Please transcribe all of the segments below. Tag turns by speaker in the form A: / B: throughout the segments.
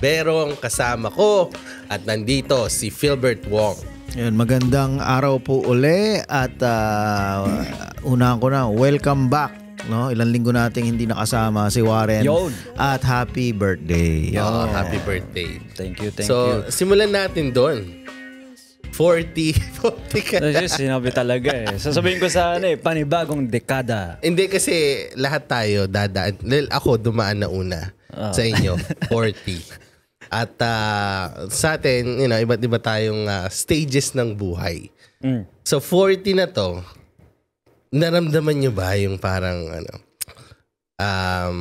A: Pero ang kasama ko at nandito si Philbert Wong.
B: Yan, magandang araw po uli at uh, unahan ko na, welcome back. No, ilang linggo nating hindi nakasama si Warren. Yon. At happy birthday. Yo, oh, happy
C: birthday. Thank you, thank so, you. So,
B: simulan natin doon. 40,
C: 40 ka na. sinabi talaga eh.
A: Sasabihin ko sa ano eh, panibagong dekada. Hindi kasi lahat tayo dadaan. Ako dumaan na una uh. sa inyo, 40. At uh, sa atin, you know, iba't iba tayong uh, stages ng buhay. Mm. So 40 na to, naramdaman nyo ba yung parang ano, um,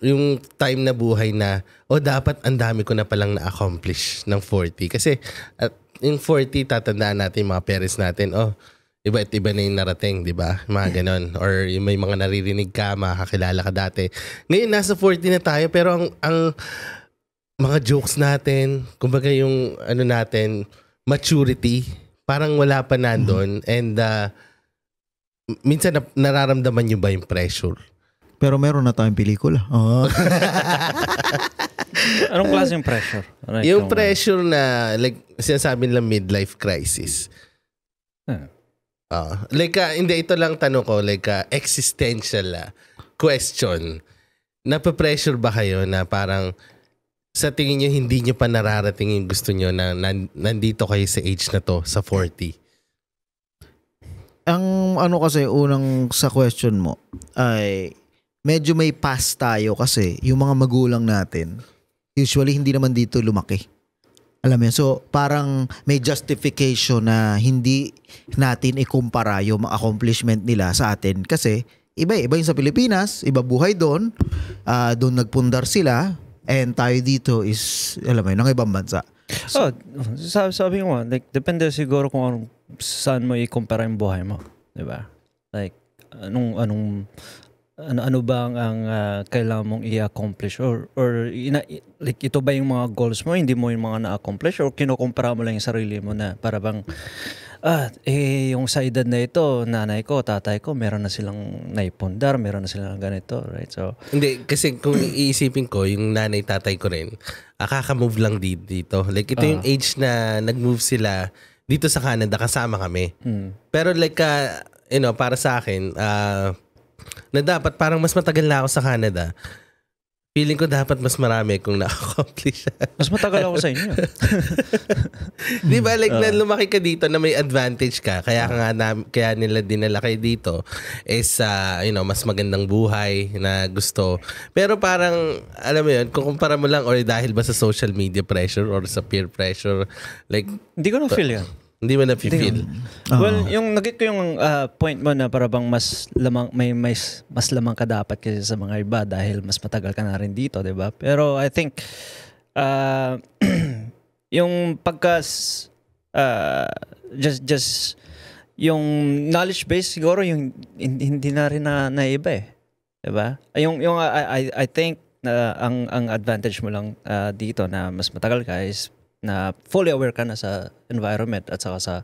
A: yung time na buhay na, o oh, dapat ang dami ko na palang na-accomplish ng 40. Kasi at yung 40, tatandaan natin mga parents natin, oh, iba at iba na yung narating, di ba? Mga ganon. Or yung may mga naririnig ka, makakilala ka dati. Ngayon, nasa 40 na tayo, pero ang, ang mga jokes natin, kumbaga yung ano natin, maturity, parang wala pa nandun. Mm-hmm. And uh, minsan na, nararamdaman nyo ba yung pressure? Pero meron na tayong pelikula. Oh.
B: Anong klaseng pressure?
A: Right, ano yung pressure na, like, sinasabi nila midlife crisis. Huh. Hmm. Ah. Uh, like, uh, hindi, ito lang tanong ko, like, uh, existential uh, question. Napapressure ba kayo na parang, sa tingin niyo hindi niyo pa nararating yung gusto niyo na nandito kayo sa age na to, sa 40?
B: Ang ano kasi unang sa question mo ay medyo may past tayo kasi yung mga magulang natin usually hindi naman dito lumaki. Alam mo yun? So parang may justification na hindi natin ikumpara yung mga accomplishment nila sa atin kasi iba iba yung sa Pilipinas, iba buhay doon, uh, doon nagpundar sila, And tayo dito is, alam mo yun, ng ibang bansa. So, oh, sabi, sabi ko like, depende siguro kung anong,
C: saan mo i-compare yung buhay mo. Di ba? Like, anong, anong, ano, ano ba ang, ang uh, kailangan mong i-accomplish or or ina, like ito ba yung mga goals mo hindi mo yung mga na-accomplish or kinukumpara mo lang yung sarili mo na para bang ah, eh, yung sa edad na ito, nanay ko, tatay ko, meron na silang naipundar, meron na silang ganito, right? So,
A: Hindi, kasi kung iisipin ko, yung nanay, tatay ko rin, akakamove lang dito. Like, ito uh, yung ah. age na nag-move sila dito sa Canada, kasama kami. Mm. Pero like, uh, you know, para sa akin, uh, na dapat parang mas matagal na ako sa Canada Feeling ko dapat mas marami kung na-accomplish Mas matagal ako sa inyo. Di ba? Like, uh, na lumaki ka dito na may advantage ka. Kaya ka nga na, kaya nila dinala kayo dito is, uh, you know, mas magandang buhay na gusto. Pero parang, alam mo yun, kung kumpara mo lang or dahil ba sa social media pressure or sa peer pressure, like... Hindi ko na-feel yan. Hindi mo na-feel.
C: Oh. Well, yung nagit ko yung uh, point mo na para bang mas lamang may, may mas lamang ka dapat kasi sa mga iba dahil mas matagal ka na rin dito, 'di ba? Pero I think uh, yung pagkas uh, just just yung knowledge base siguro yung hindi na rin na, na iba eh. 'Di ba? Yung yung I I, I think na uh, ang ang advantage mo lang uh, dito na mas matagal ka is na fully aware ka na sa environment at saka sa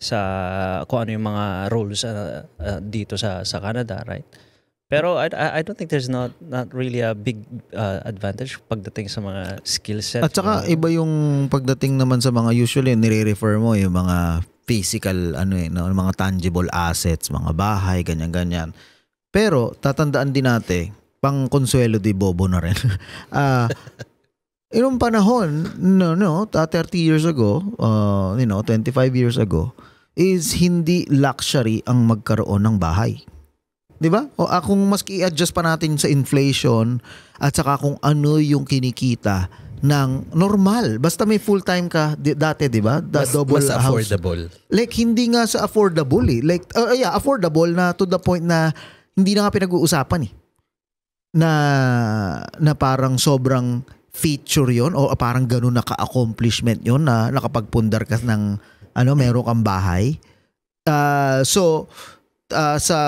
C: sa kung ano yung mga rules uh, uh, dito sa sa Canada, right? Pero I, I don't think there's not not really a big uh, advantage pagdating sa mga skill set. At saka
B: iba yung pagdating naman sa mga usually nire-refer mo yung mga physical ano eh, no, mga tangible assets, mga bahay, ganyan-ganyan. Pero tatandaan din natin, pang konsuelo di bobo na rin. uh, Yung panahon, no, no, 30 years ago, uh, you know, 25 years ago, is hindi luxury ang magkaroon ng bahay. 'Di ba? O akong ah, maski i-adjust pa natin sa inflation at saka kung ano yung kinikita ng normal. Basta may full-time ka di, dati, di ba? Da, mas, double mas affordable. House. Like, hindi nga sa affordable eh. Like, uh, yeah, affordable na to the point na hindi na nga pinag-uusapan eh. Na, na parang sobrang feature yon o parang ganun na accomplishment yon na nakapagpundar ka ng ano, meron kang bahay. Uh, so, uh, sa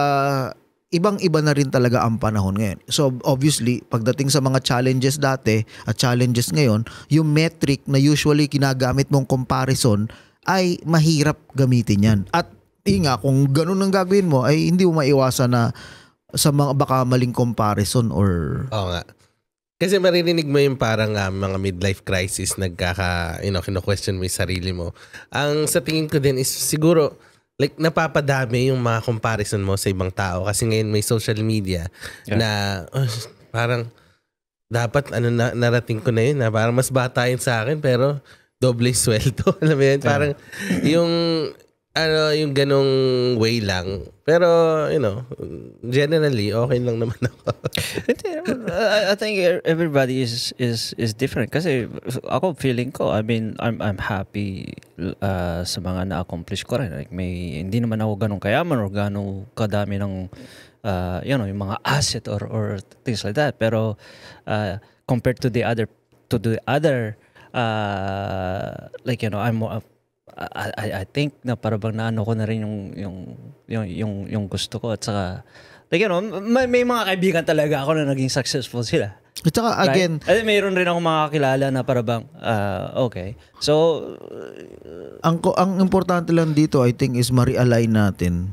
B: ibang-iba na rin talaga ang panahon ngayon. So obviously, pagdating sa mga challenges dati at challenges ngayon, yung metric na usually kinagamit mong comparison ay mahirap gamitin yan. At yun nga, kung ganun ang gagawin mo, ay hindi mo maiwasan na sa mga baka maling comparison or...
A: Oo nga. Kasi maririnig mo yung parang uh, mga midlife crisis, nagkaka, you know, kino-question mo yung sarili mo. Ang sa tingin ko din is siguro, like napapadami yung mga comparison mo sa ibang tao. Kasi ngayon may social media yeah. na oh, parang dapat ano na, narating ko na yun na ah. parang mas bata yun sa akin pero doble sweldo. Alam mo yun? Parang yeah. yung ano, yung ganong way lang. Pero, you know, generally, okay lang naman ako. I think e-, everybody is is is different. Kasi
C: ako, feeling ko, I mean, I'm, I'm happy uh, sa mga na-accomplish ko rin. Like, may, hindi naman ako ganong kayaman or ganong kadami ng, uh, you know, yung mga asset or, or things like that. Pero, uh, compared to the other, to the other, uh, like, you know, I'm more, I, I, I think na parang naano ko na rin yung yung yung yung, yung gusto ko at saka like you know, may, may mga kaibigan talaga ako na naging successful sila. At saka again, right? mayroon rin ako mga kakilala na parang uh, ah, okay.
B: So uh, ang ang importante lang dito I think is ma-realign natin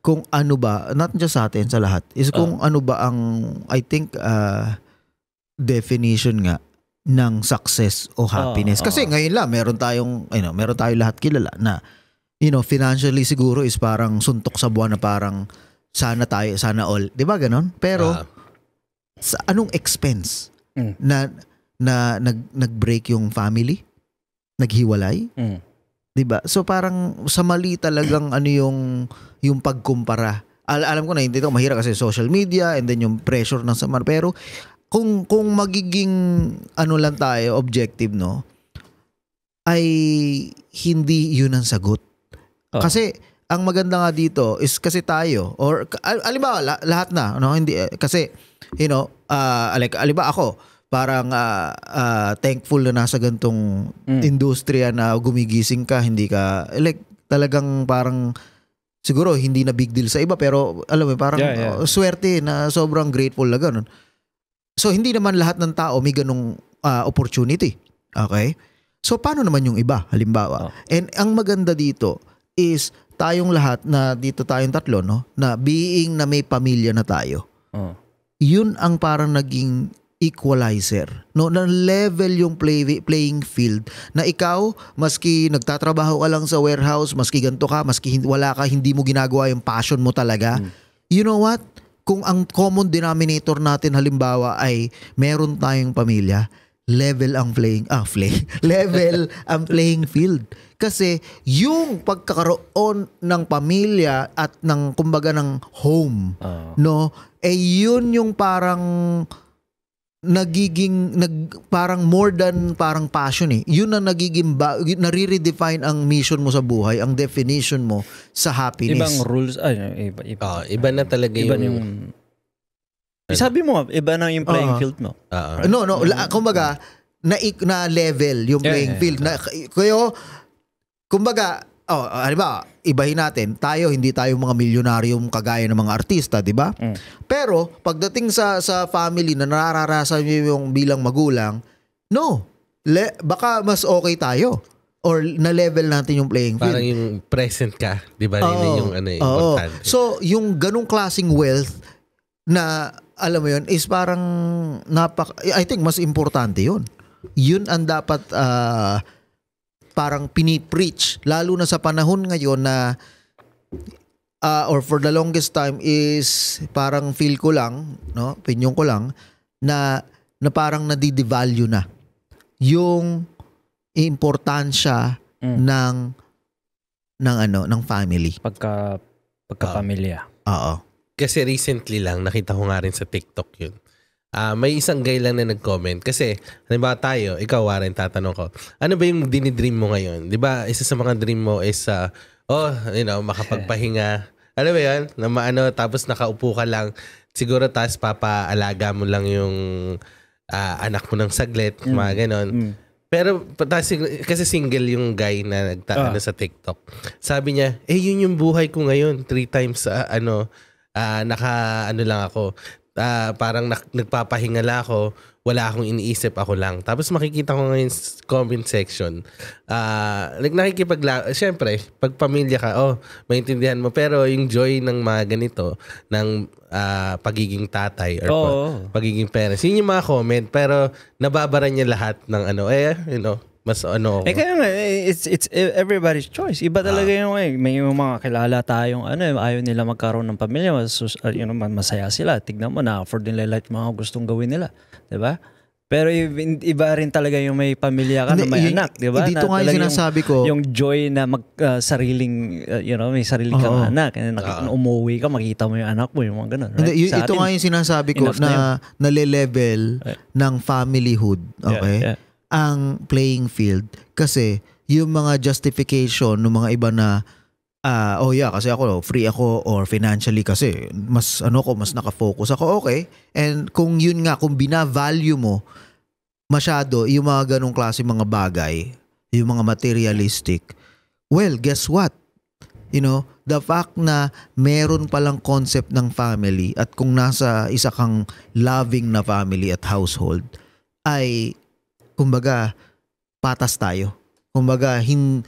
B: kung ano ba not just sa atin sa lahat is kung uh, ano ba ang I think uh, definition nga ng success o happiness. Oh, Kasi oh. ngayon lang meron tayong you know, meron tayong lahat kilala na you know, financially siguro is parang suntok sa buwan na parang sana tayo, sana all. 'Di ba ganon? Pero uh, sa anong expense mm. na na nag nag-break yung family? Naghiwalay? Mm. 'Di ba? So parang sa mali talagang ano yung yung pagkumpara al alam ko na hindi ko mahirap kasi social media and then yung pressure ng samar pero kung kung magiging ano lang tayo, objective no, ay hindi 'yun ang sagot. Oh. Kasi ang maganda nga dito is kasi tayo or alibaw la, lahat na no hindi eh, kasi you know uh, like alibaw ako parang uh, uh, thankful na nasa gantong mm. industriya na gumigising ka hindi ka like talagang parang siguro hindi na big deal sa iba pero alam mo parang yeah, yeah. Uh, swerte na sobrang grateful na ganun. So hindi naman lahat ng tao may ganung uh, ah, opportunity. Okay? So paano naman yung iba halimbawa? Oh. And ang maganda dito is tayong lahat na dito tayong tatlo no na being na may pamilya na tayo. Oh. Yun ang parang naging equalizer. No, na level yung play, playing field na ikaw maski nagtatrabaho ka lang sa warehouse, maski ganto ka, maski wala ka, hindi mo ginagawa yung passion mo talaga. Mm. You know what? kung ang common denominator natin halimbawa ay meron tayong pamilya, level ang playing ah play level ang playing field kasi yung pagkakaroon ng pamilya at ng kumbaga ng home uh. no eh yun yung parang nagiging nag parang more than parang passion eh. Yun ang nagiging ba, nare-redefine ang mission mo sa buhay, ang definition mo sa happiness. Ibang rules
A: ay iba iba. Oh, iba na talaga iba yung, yung
B: eh, sabi mo, iba na yung playing uh field mo.
C: uh No, no. La,
B: kumbaga, na, na level yung yeah, playing yeah, field. Yeah. Na, kayo, kumbaga, oh, ba, ibahin natin, tayo hindi tayo mga milyonaryong kagaya ng mga artista, 'di ba? Mm. Pero pagdating sa sa family na nararanasan niyo yung bilang magulang, no. Le, baka mas okay tayo or na level natin yung playing field. Parang
A: yung present ka, 'di ba? Yun yung ano yung eh, oo. importante.
B: So, yung ganung klasing wealth na alam mo yun is parang napak I think mas importante yun. Yun ang dapat uh, parang pinipreach lalo na sa panahon ngayon na uh, or for the longest time is parang feel ko lang, no, opinion ko lang na na parang nadidevalue na yung importansya mm. ng ng ano, ng family. Pagka ah. pamilya
A: Uh, oo. Kasi recently lang nakita ko nga rin sa TikTok 'yun uh, may isang guy lang na nag-comment. Kasi, ba tayo, ikaw Warren, tatanong ko, ano ba yung dinidream mo ngayon? Di ba, isa sa mga dream mo is, uh, oh, you know, makapagpahinga. ano ba yun? Na maano, tapos nakaupo ka lang. Siguro tapos papaalaga mo lang yung uh, anak mo ng saglit, mm. mga ganon. Mm. Pero tas, kasi single yung guy na nagtaano uh. sa TikTok. Sabi niya, eh yun yung buhay ko ngayon. Three times uh, ano, uh, naka ano lang ako uh, parang na- nagpapahingala ako, wala akong iniisip, ako lang. Tapos makikita ko ngayon comment section, uh, like nakikipag, Siyempre, pag pamilya ka, oh, maintindihan mo. Pero yung joy ng mga ganito, ng uh, pagiging tatay or oh. pagiging parents, yun yung mga comment, pero nababara niya lahat ng ano, eh, you know, mas ano ako. Eh
C: kaya nga, eh, it's, it's everybody's choice. Iba ah. talaga ah. yung, eh, may yung mga kilala tayong ano, eh, ayaw nila magkaroon ng pamilya, mas, ah, you know, masaya sila. Tignan mo, na-afford nila lahat mga gustong gawin nila. Di ba? Pero iba rin talaga yung may pamilya ka na may anak, di ba? Eh, dito na, nga yung sinasabi ko. Yung joy na mag uh, sariling, uh, you know, may sariling uh -oh. kang anak. And uh, -oh. umuwi ka, makita mo yung anak mo, yung mga ganun. Right? Hindi, Sa ito atin, nga yung sinasabi ko na, na
B: nale-level yeah. ng familyhood. Okay? Yeah, yeah ang playing field kasi yung mga justification ng mga iba na uh, oh yeah kasi ako free ako or financially kasi mas ano ko mas naka-focus ako okay and kung yun nga kung binavalue mo masyado yung mga ganong klase mga bagay yung mga materialistic well guess what you know the fact na meron palang concept ng family at kung nasa isa kang loving na family at household ay kumbaga patas tayo. Kumbaga hin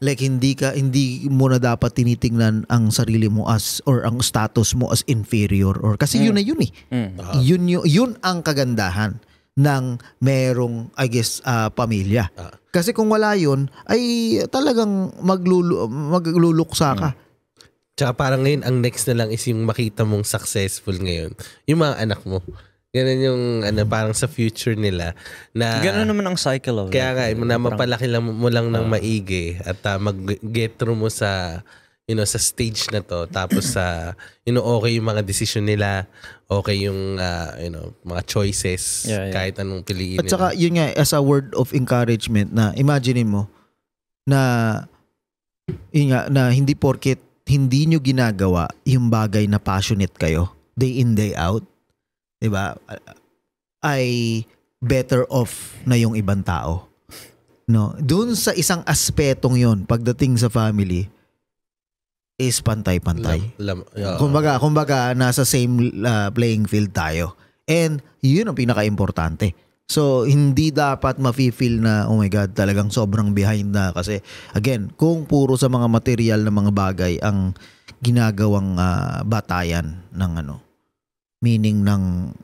B: like hindi ka hindi mo na dapat tinitingnan ang sarili mo as or ang status mo as inferior or kasi mm. yun na yun eh. Mm. uh Yun yun ang kagandahan ng merong I guess uh, pamilya. uh Kasi kung wala yun ay talagang maglulu magluluksa
A: ka. Mm. Tsaka parang ngayon ang next na lang is yung makita mong successful ngayon. Yung mga anak mo. Ganun yung ano, parang sa future nila. Na, Ganun naman ang cycle of Kaya nga, na mapalaki lang, mo lang ng ah. maigi at uh, ah, mag-get through mo sa you know, sa stage na to. Tapos, sa uh, you know, okay yung mga decision nila. Okay yung, uh, you know, mga choices. Yeah, yeah. Kahit anong piliin nila. At saka,
B: yun nga, as a word of encouragement na imagine mo na, yun nga, na hindi porket hindi nyo ginagawa yung bagay na passionate kayo day in, day out, 'di ba? Ay better off na yung ibang tao. No, doon sa isang aspetong 'yon pagdating sa family is pantay-pantay. Lam, lam, uh, kumbaga, kumbaga nasa same uh, playing field tayo. And 'yun ang pinaka-importante. So, hindi dapat mafe-feel na, oh my God, talagang sobrang behind na. Kasi, again, kung puro sa mga material na mga bagay ang ginagawang uh, batayan ng ano meaning ng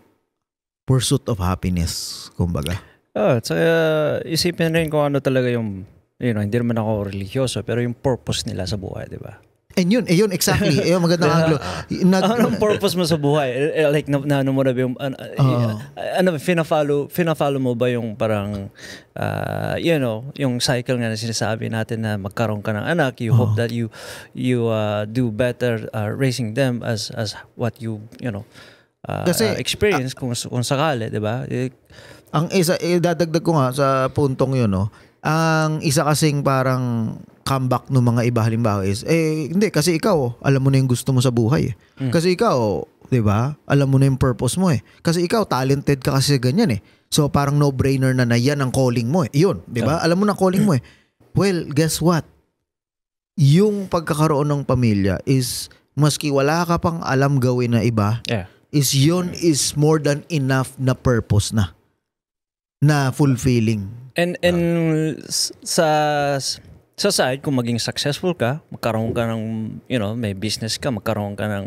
B: pursuit of happiness, kumbaga.
C: Oh, so, uh, isipin rin ko ano talaga yung, you know, hindi naman ako religyoso, pero yung purpose nila sa buhay, di ba?
B: And yun, eh, yun, exactly. Eh, maganda ano ang anglo. Nag- Anong
C: purpose mo sa buhay? Eh, eh, like, na, na ano mo na ba yung, ah. ano, uh, ano, follow fina-follow mo ba yung parang, uh, you know, yung cycle nga na sinasabi natin na magkaroon ka ng anak, you uh, hope ah. that you, you uh, do better uh, raising them as, as what you, you know, uh, Kasi, ah,
B: experience uh, kung, kung sakali, di ba? Eh, ang isa, idadagdag eh, ko nga sa puntong yun, no? Ang isa kasing parang comeback ng mga iba halimbawa is, eh, hindi, kasi ikaw, alam mo na yung gusto mo sa buhay. Eh. Mm. Kasi ikaw, di ba, alam mo na yung purpose mo eh. Kasi ikaw, talented ka kasi ganyan eh. So parang no-brainer na na yan ang calling mo eh. Yun, di ba? Yeah. Alam mo na calling mo eh. Well, guess what? Yung pagkakaroon ng pamilya is maski wala ka pang alam gawin na iba, yeah is yun is more than enough na purpose na na fulfilling.
C: And and sa sa side kung maging successful ka, magkaroon ka ng you know, may business ka, magkaroon ka ng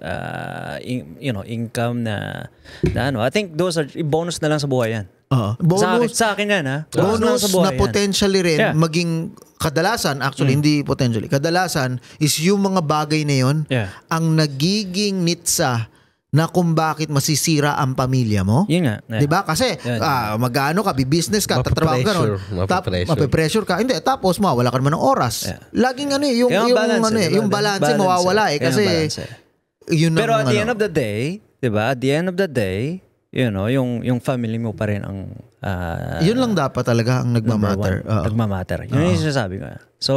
C: uh, in, you know, income na, na ano. I think those are bonus na lang sa buhay yan. Uh, bonus, sa, akin, sa
B: akin yan, ha? Ah. Bonus, bonus sa na potentially rin yeah. maging kadalasan, actually, mm. hindi potentially, kadalasan is yung mga bagay na yun yeah. ang nagiging nitsa na kung bakit masisira ang pamilya mo. Yun nga. Yeah. 'Di ba? Kasi yeah, yeah. Uh, mag-aano ka, bi-business ka, tatrabaho ka noon. Mapapressure. mapapressure ka. Hindi, tapos mawawala ka naman ng oras. Yeah. Laging ano eh, yung, yung, balance, ano, eh, yung balance, eh, balance mawawala eh. Kasi
C: yun ang, Pero at ano, the end of the day, 'di ba? At the end of the day, you know, yung yung family mo pa rin ang uh, Yun lang dapat talaga
B: ang nagmamatter. One, uh -oh. Nagmamatter. Yun uh -oh. yung
A: sinasabi ko. So,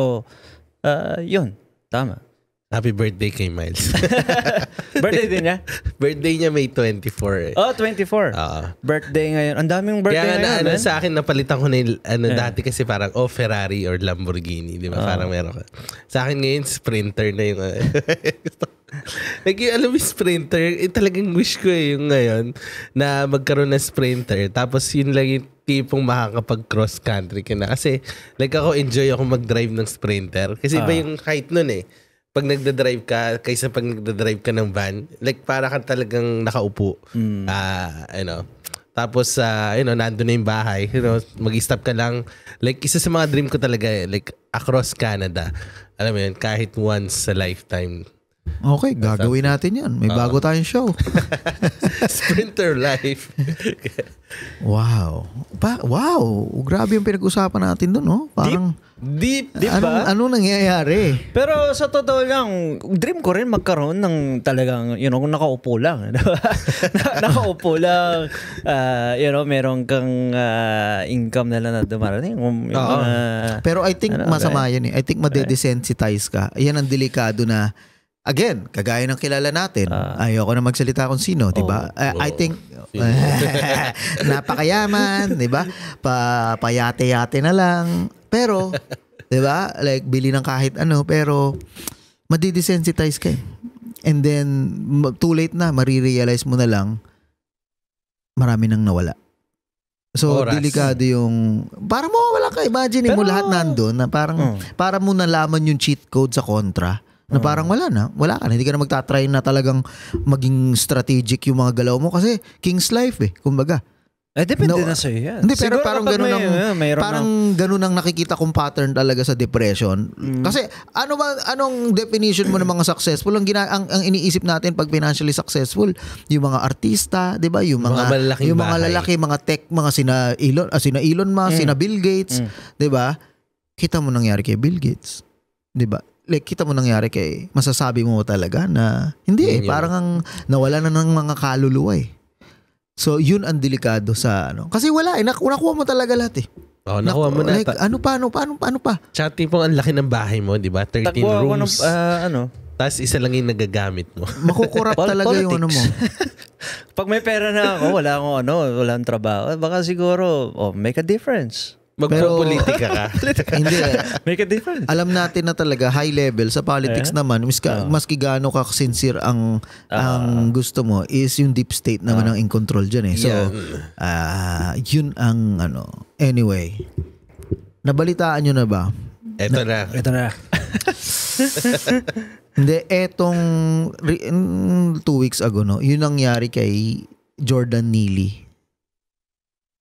A: uh, yun. Tama. Happy birthday kay Miles. birthday din niya? birthday niya May 24. Eh. Oh, 24. Uh, ah. birthday ngayon. Ang daming birthday Kaya ngayon. ano, sa akin, napalitan ko na yung, ano, yeah. dati kasi parang, oh, Ferrari or Lamborghini. Di ba? Oh. Parang meron ka. Sa akin ngayon, sprinter na yung... Like, yung, alam mo, sprinter, eh, talagang wish ko eh, yung ngayon na magkaroon ng sprinter. Tapos yun lang yung tipong makakapag-cross country ka na. Kasi, like ako, enjoy ako mag-drive ng sprinter. Kasi iba ah. yung height nun eh pag nagda-drive ka kaysa pag nagda-drive ka ng van, like para kang talagang nakaupo. Mm. Uh, you know. Tapos uh, you know, nandoon na yung bahay, you know, mag-stop ka lang. Like isa sa mga dream ko talaga eh, like across Canada. Alam mo yun, kahit once sa lifetime
B: Okay, gagawin natin yan. May uh-huh. bago tayong show.
A: Sprinter life.
B: wow. Pa- wow. Grabe yung pinag-usapan natin doon, no? Parang... Deep, deep, deep ano, ba? Ano nangyayari?
C: Pero sa totoo lang, dream ko rin magkaroon ng talagang, you know, nakaupo lang. nakaupo lang. Uh, you know, meron kang uh, income na lang na
B: dumarating. Yung, uh, Pero I think ano, masama okay. yun eh. I think madedesensitize ka. Yan ang delikado na again, kagaya ng kilala natin, uh, ayoko na magsalita kung sino, 'di ba? Oh, uh, I oh. think napakayaman, 'di ba? Pa payate-yate na lang. Pero, 'di ba? Like bili ng kahit ano, pero madidesensitize ka. Eh. And then too late na, marirealize mo na lang marami nang nawala. So, Oras. delikado yung... Para mo wala ka. Imagine Pero, mo lahat nandun na parang... Hmm. Para mo nalaman yung cheat code sa kontra. Na parang wala na. Wala ka na. Hindi ka na magtatry na talagang maging strategic yung mga galaw mo kasi king's life eh. Kumbaga. Eh, depende no, na sa'yo yan. Hindi, pero Siguro parang ganun ang, ano, may, parang ng... ganun ang nakikita kong pattern talaga sa depression. Mm. Kasi ano ba, anong definition mo ng mga successful? Ang, gina, ang, ang iniisip natin pag financially successful, yung mga artista, di ba? Yung mga, mga yung mga bahay. lalaki, mga tech, mga sina Elon, ah, sina Elon Musk, mm. sina Bill Gates, mm. di ba? Kita mo nangyari kay Bill Gates. 'di ba? like kita mo nangyari kay masasabi mo talaga na hindi eh, parang ang nawala na ng mga kaluluwa
A: eh. So yun ang delikado sa ano.
B: Kasi wala eh, naku- nakuha mo talaga lahat eh.
A: Oh, nakuha mo na. Like, ta-
B: ano pa, ano pa, ano pa, ano
A: pa. Tsaka tipong ang laki ng bahay mo, di ba? 13 Nakuha mo ng, rooms. ah, ano, Tapos isa lang yung nagagamit mo.
B: Makukurap Pol- talaga yung ano mo.
C: pag may pera na ako, wala akong ano, wala akong trabaho. Baka siguro, oh, make a difference.
A: Magpo-politika ka. hindi.
B: Make a difference. Alam natin na talaga high level sa politics yeah. naman miska, uh. maski gaano ka sincere ang uh. ang gusto mo is yung deep state naman uh. ang in control diyan eh. So yeah. uh, yun ang ano. Anyway. Nabalitaan niyo na ba? Eto na. na. Eto na. hindi etong two weeks ago no. Yun nangyari kay Jordan Neely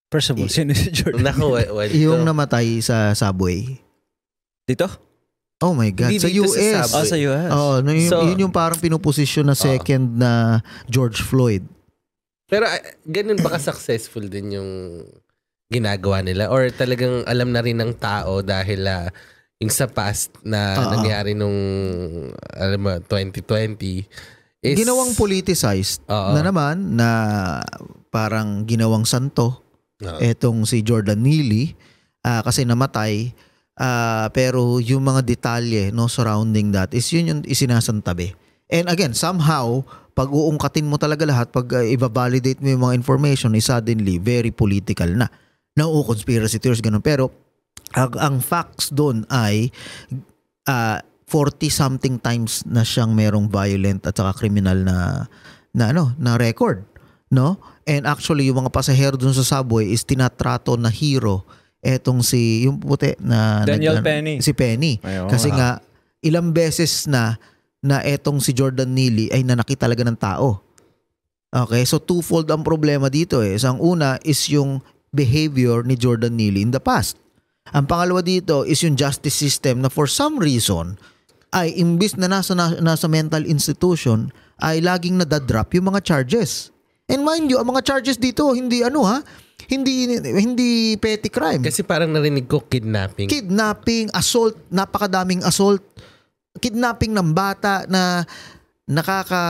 B: First of all, sino si Jordan? Nako, wait, Yung namatay sa subway. Dito? Oh my God. Hindi, sa US. Sa oh, sa US. Oh, no, yun, so, yun yung parang pinuposisyon na oh. second oh. na George Floyd.
A: Pero ah, ganun baka successful din yung ginagawa nila? Or talagang alam na rin ng tao dahil uh, yung sa past na uh-huh. nangyari nung alam mo, 2020 is... Ginawang politicized uh-huh. na naman na
B: parang ginawang santo Uh-huh. Etong si Jordan Neely uh, kasi namatay uh, pero yung mga detalye no surrounding that is yun yung isinasantabi. And again, somehow pag uungkatin mo talaga lahat, pag uh, i-validate mo yung mga information, is eh, suddenly very political na. No, conspiracy theories, ganun. Pero ang, ang facts doon ay uh, 40 something times na siyang merong violent at saka criminal na na ano na record no And actually, yung mga pasahero dun sa subway is tinatrato na hero etong si, yung puti na... Daniel nag, Penny. Si Penny. Ayaw, Kasi nga, ilang beses na na etong si Jordan Neely ay nanaki talaga ng tao. Okay, so twofold ang problema dito eh. Isang so, una is yung behavior ni Jordan Neely in the past. Ang pangalawa dito is yung justice system na for some reason ay imbis na nasa, nasa mental institution ay laging nadadrap yung mga charges. And mind you, ang mga charges dito, hindi ano ha, hindi hindi petty crime.
A: Kasi parang narinig ko kidnapping.
B: Kidnapping, assault, napakadaming assault. Kidnapping ng bata na nakaka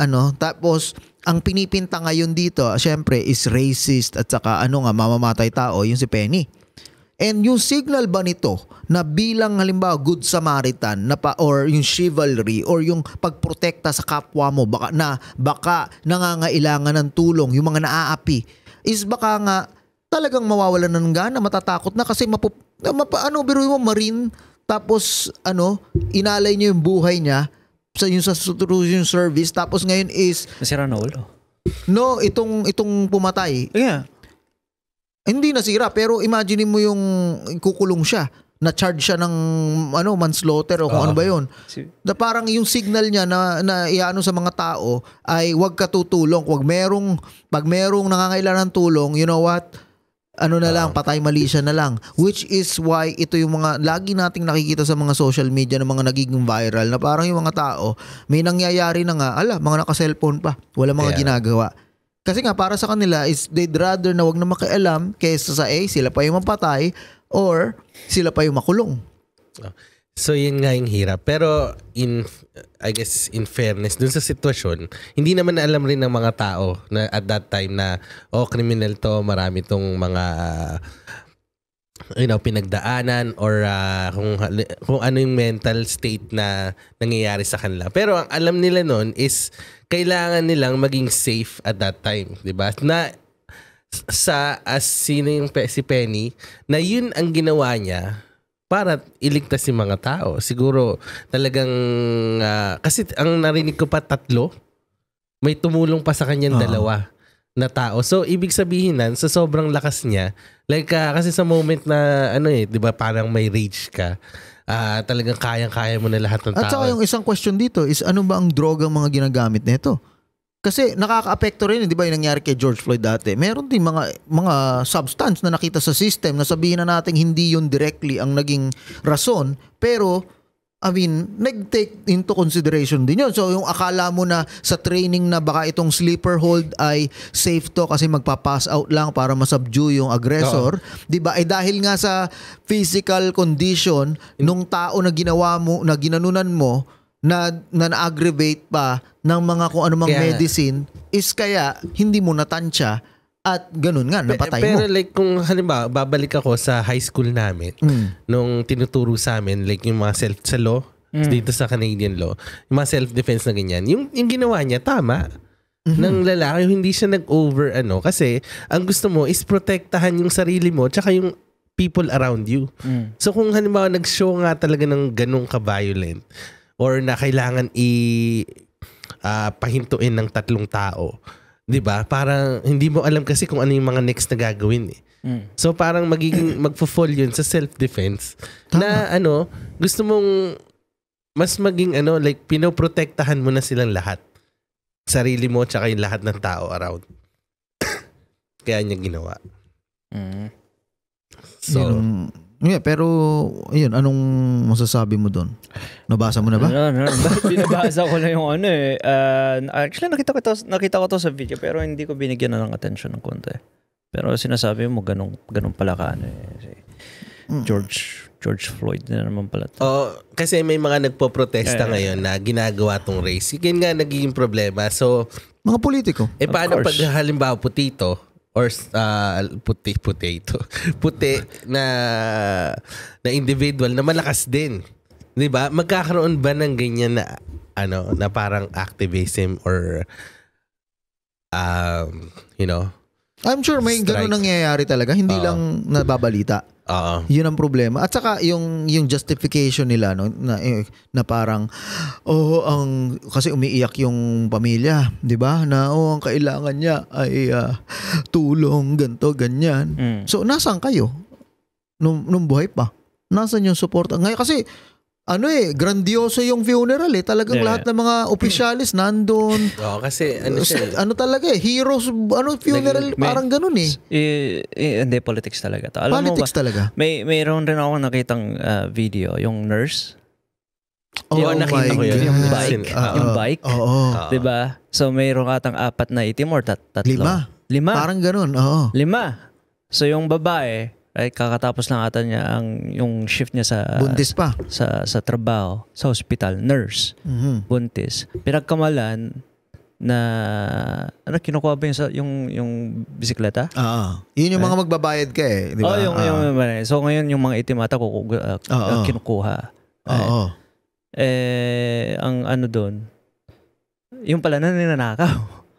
B: ano, tapos ang pinipinta ngayon dito, syempre is racist at saka ano nga mamamatay tao, yung si Penny. And yung signal ba nito na bilang halimbawa good Samaritan na pa, or yung chivalry or yung pagprotekta sa kapwa mo baka na baka nangangailangan ng tulong yung mga naaapi is baka nga talagang mawawalan ng gana, matatakot na kasi mapu, mapa, ano biro mo marine tapos ano inalay niyo yung buhay niya sa yung sa yung service tapos ngayon is nasira na ulo. No, itong itong pumatay. Yeah. Hindi nasira pero imagine mo yung kukulong siya na charge siya ng ano manslaughter o kung uh ano ba ah. 'yon. Na parang yung signal niya na na iano sa mga tao ay wag ka tutulong, wag merong pag merong nangangailangan ng tulong, you know what? Ano na lang, uh patay mali siya na lang. Which is why ito yung mga lagi nating nakikita sa mga social media ng mga nagiging viral na parang yung mga tao may nangyayari na nga, ala, mga naka-cellphone pa, wala mga yeah. ginagawa kasi nga para sa kanila is they'd rather na wag na makialam kaysa sa A, sila pa yung mapatay or sila pa yung makulong.
A: Ah, so yun nga yung hirap. Pero in I guess in fairness dun sa sitwasyon, hindi naman na alam rin ng mga tao na at that time na oh criminal to, marami tong mga uh, you know, pinagdaanan or uh, kung, kung ano yung mental state na nangyayari sa kanila. Pero ang alam nila noon is kailangan nilang maging safe at that time, 'di ba? Na sa as sino yung si Penny na yun ang ginawa niya para iligtas si mga tao. Siguro talagang uh, kasi ang narinig ko pa tatlo may tumulong pa sa kanyang uh-huh. dalawa na tao. So, ibig sabihin nan, sa sobrang lakas niya, like, uh, kasi sa moment na, ano eh, di ba, parang may rage ka, uh, talagang kayang-kaya mo na lahat ng tao. At saka yung
B: isang question dito is, ano ba ang droga mga ginagamit nito? Kasi nakaka-apekto rin, eh, di ba, yung nangyari kay George Floyd dati. Meron din mga, mga substance na nakita sa system na sabihin na natin hindi yun directly ang naging rason, pero I mean, nag-take into consideration din yun. So yung akala mo na sa training na baka itong sleeper hold ay safe to kasi magpa-pass out lang para masubdue yung aggressor, uh-huh. 'di ba? Eh dahil nga sa physical condition nung tao na ginawa mo, na ginanunan mo, na, na na-aggravate pa ng mga kung anumang kaya, medicine is kaya hindi mo natansya at ganun nga, napatay pero, mo. Pero
A: like kung halimbawa, babalik ako sa high school namin, mm. nung tinuturo sa amin, like yung mga self sa law, mm. dito sa Canadian law, yung mga self-defense na ganyan, yung, yung ginawa niya, tama. Mm-hmm. ng lalaki hindi siya nag-over ano kasi ang gusto mo is protectahan yung sarili mo tsaka yung people around you. Mm. So kung halimbawa nag-show nga talaga ng ganung ka-violent or na kailangan i uh, pahintuin ng tatlong tao 'Di ba? Parang hindi mo alam kasi kung ano yung mga next na gagawin eh. Mm. So parang magiging magfo-fall yun sa self-defense na ano, gusto mong mas maging ano, like pinoprotektahan mo na silang lahat. Sarili mo tsaka yung lahat ng tao around. Kaya niya ginawa. Mm. So,
B: yung, Yeah, pero ayun, anong masasabi mo doon? Nabasa mo na ba? No, no, no.
C: Binabasa ko na yung ano eh. Uh, actually, nakita ko, to, nakita ko to sa video pero hindi ko binigyan na lang attention ng konti. Pero sinasabi mo, ganun, ganun pala ka ano eh. Si hmm. George George Floyd na naman pala. To.
A: Oh, kasi may mga nagpo-protesta yeah. ngayon na ginagawa tong race. Yun nga nagiging problema. So, mga politiko. Eh paano pag halimbawa tito, or uh, puti potato puti na na individual na malakas din 'di ba magkakaroon ba ng ganyan na ano na parang activism or um you know I'm
B: sure may strike. nangyayari talaga hindi uh, lang
A: nababalita
B: Uh, yun ang problema. At saka yung yung justification nila no na, eh, na parang oh ang kasi umiiyak yung pamilya, 'di ba? Na oh ang kailangan niya ay uh, tulong ganto ganyan. Mm. So nasaan kayo? Nung nung buhay pa. Nasaan yung suporta? Ngayon kasi ano eh, grandioso yung funeral eh. Talagang yeah. lahat ng mga opisyalis nandoon.
A: Oo, oh, kasi ano siya. Eh.
B: Ano talaga eh, heroes, ano funeral, Naging, may, parang ganun eh.
C: eh. Eh, hindi, politics talaga to. Alam politics mo ba, talaga. May, mayroon rin ako nakitang uh, video, yung nurse.
B: Oh, yung,
A: nakita ko yun. Yung bike. Uh, yung bike. Oo. Uh, uh,
C: diba? So mayroon katang apat na itim or tat tatlo. Lima. Lima. Parang ganun, oo. Lima. So yung babae, ay kakatapos lang ata niya ang yung shift niya sa buntis pa sa sa trabaho sa hospital nurse mm-hmm. buntis pinagkamalan na ano kinukuha ba yung yung, yung bisikleta? Oo. Uh-huh. Ah, yun yung mga
B: eh? magbabayad ka eh, di ba? Oh, yung, uh-huh. yung,
C: so ngayon yung mga itim ata ko uh, uh-huh. kinukuha. Oo. Uh-huh. Eh ang ano doon yung pala na ninanakaw.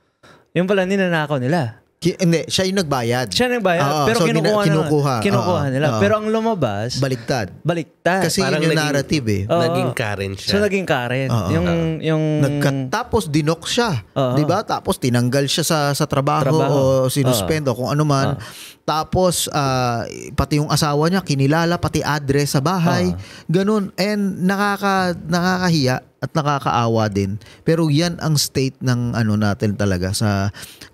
C: yung pala ninanakaw nila. Ki- hindi, siya yung nagbayad. Siya nagbayad, Oo, pero so kinukuha, nila, kinukuha, kinukuha oo, nila. oo. Pero
B: ang lumabas, Baligtad. baliktad. Kasi Parang yun yung naging- narrative eh. Oo. Naging current siya. So naging current. Oo. yung, yung, Nagka- dinok siya, Oo. 'di ba? Tapos tinanggal siya sa sa trabaho, Trabaho. o sinuspendo kung ano man. Tapos ah, pati yung asawa niya kinilala pati address sa bahay, ganun. And nakaka nakakahiya at nakakaawa din. Pero 'yan ang state ng ano natin talaga sa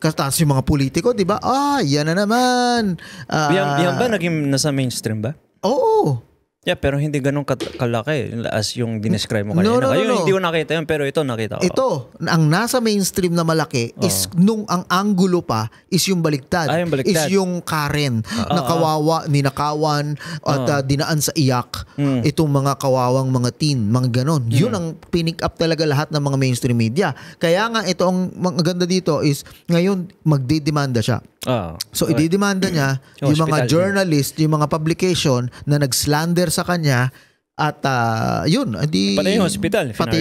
B: Katas yung mga politiko, di ba? Ah, yan na naman. Uh, Biyan, biyan ba ah. naging nasa mainstream ba?
C: Oo. Yeah, pero hindi ganun kalaki as yung dinescribe mo kanina. No, no, no, Ayun, no. hindi ko nakita yun, pero ito nakita ko. Ito,
B: ang nasa mainstream na malaki oh. is nung ang angulo pa is yung baliktad. Ah, yung baligtad. Is yung Karen uh, na kawawa, ninakawan, uh, at uh, dinaan sa iyak. Mm. Itong mga kawawang mga teen, mga ganun. Mm. Yun ang pinick up talaga lahat ng mga mainstream media. Kaya nga, ito ang maganda dito is ngayon magdedemanda siya
C: Oh, so, okay. ididemanda niya
B: yung, yung mga journalist, yung mga publication na nag-slander sa kanya at uh, yun, hindi pati yung hospital, pati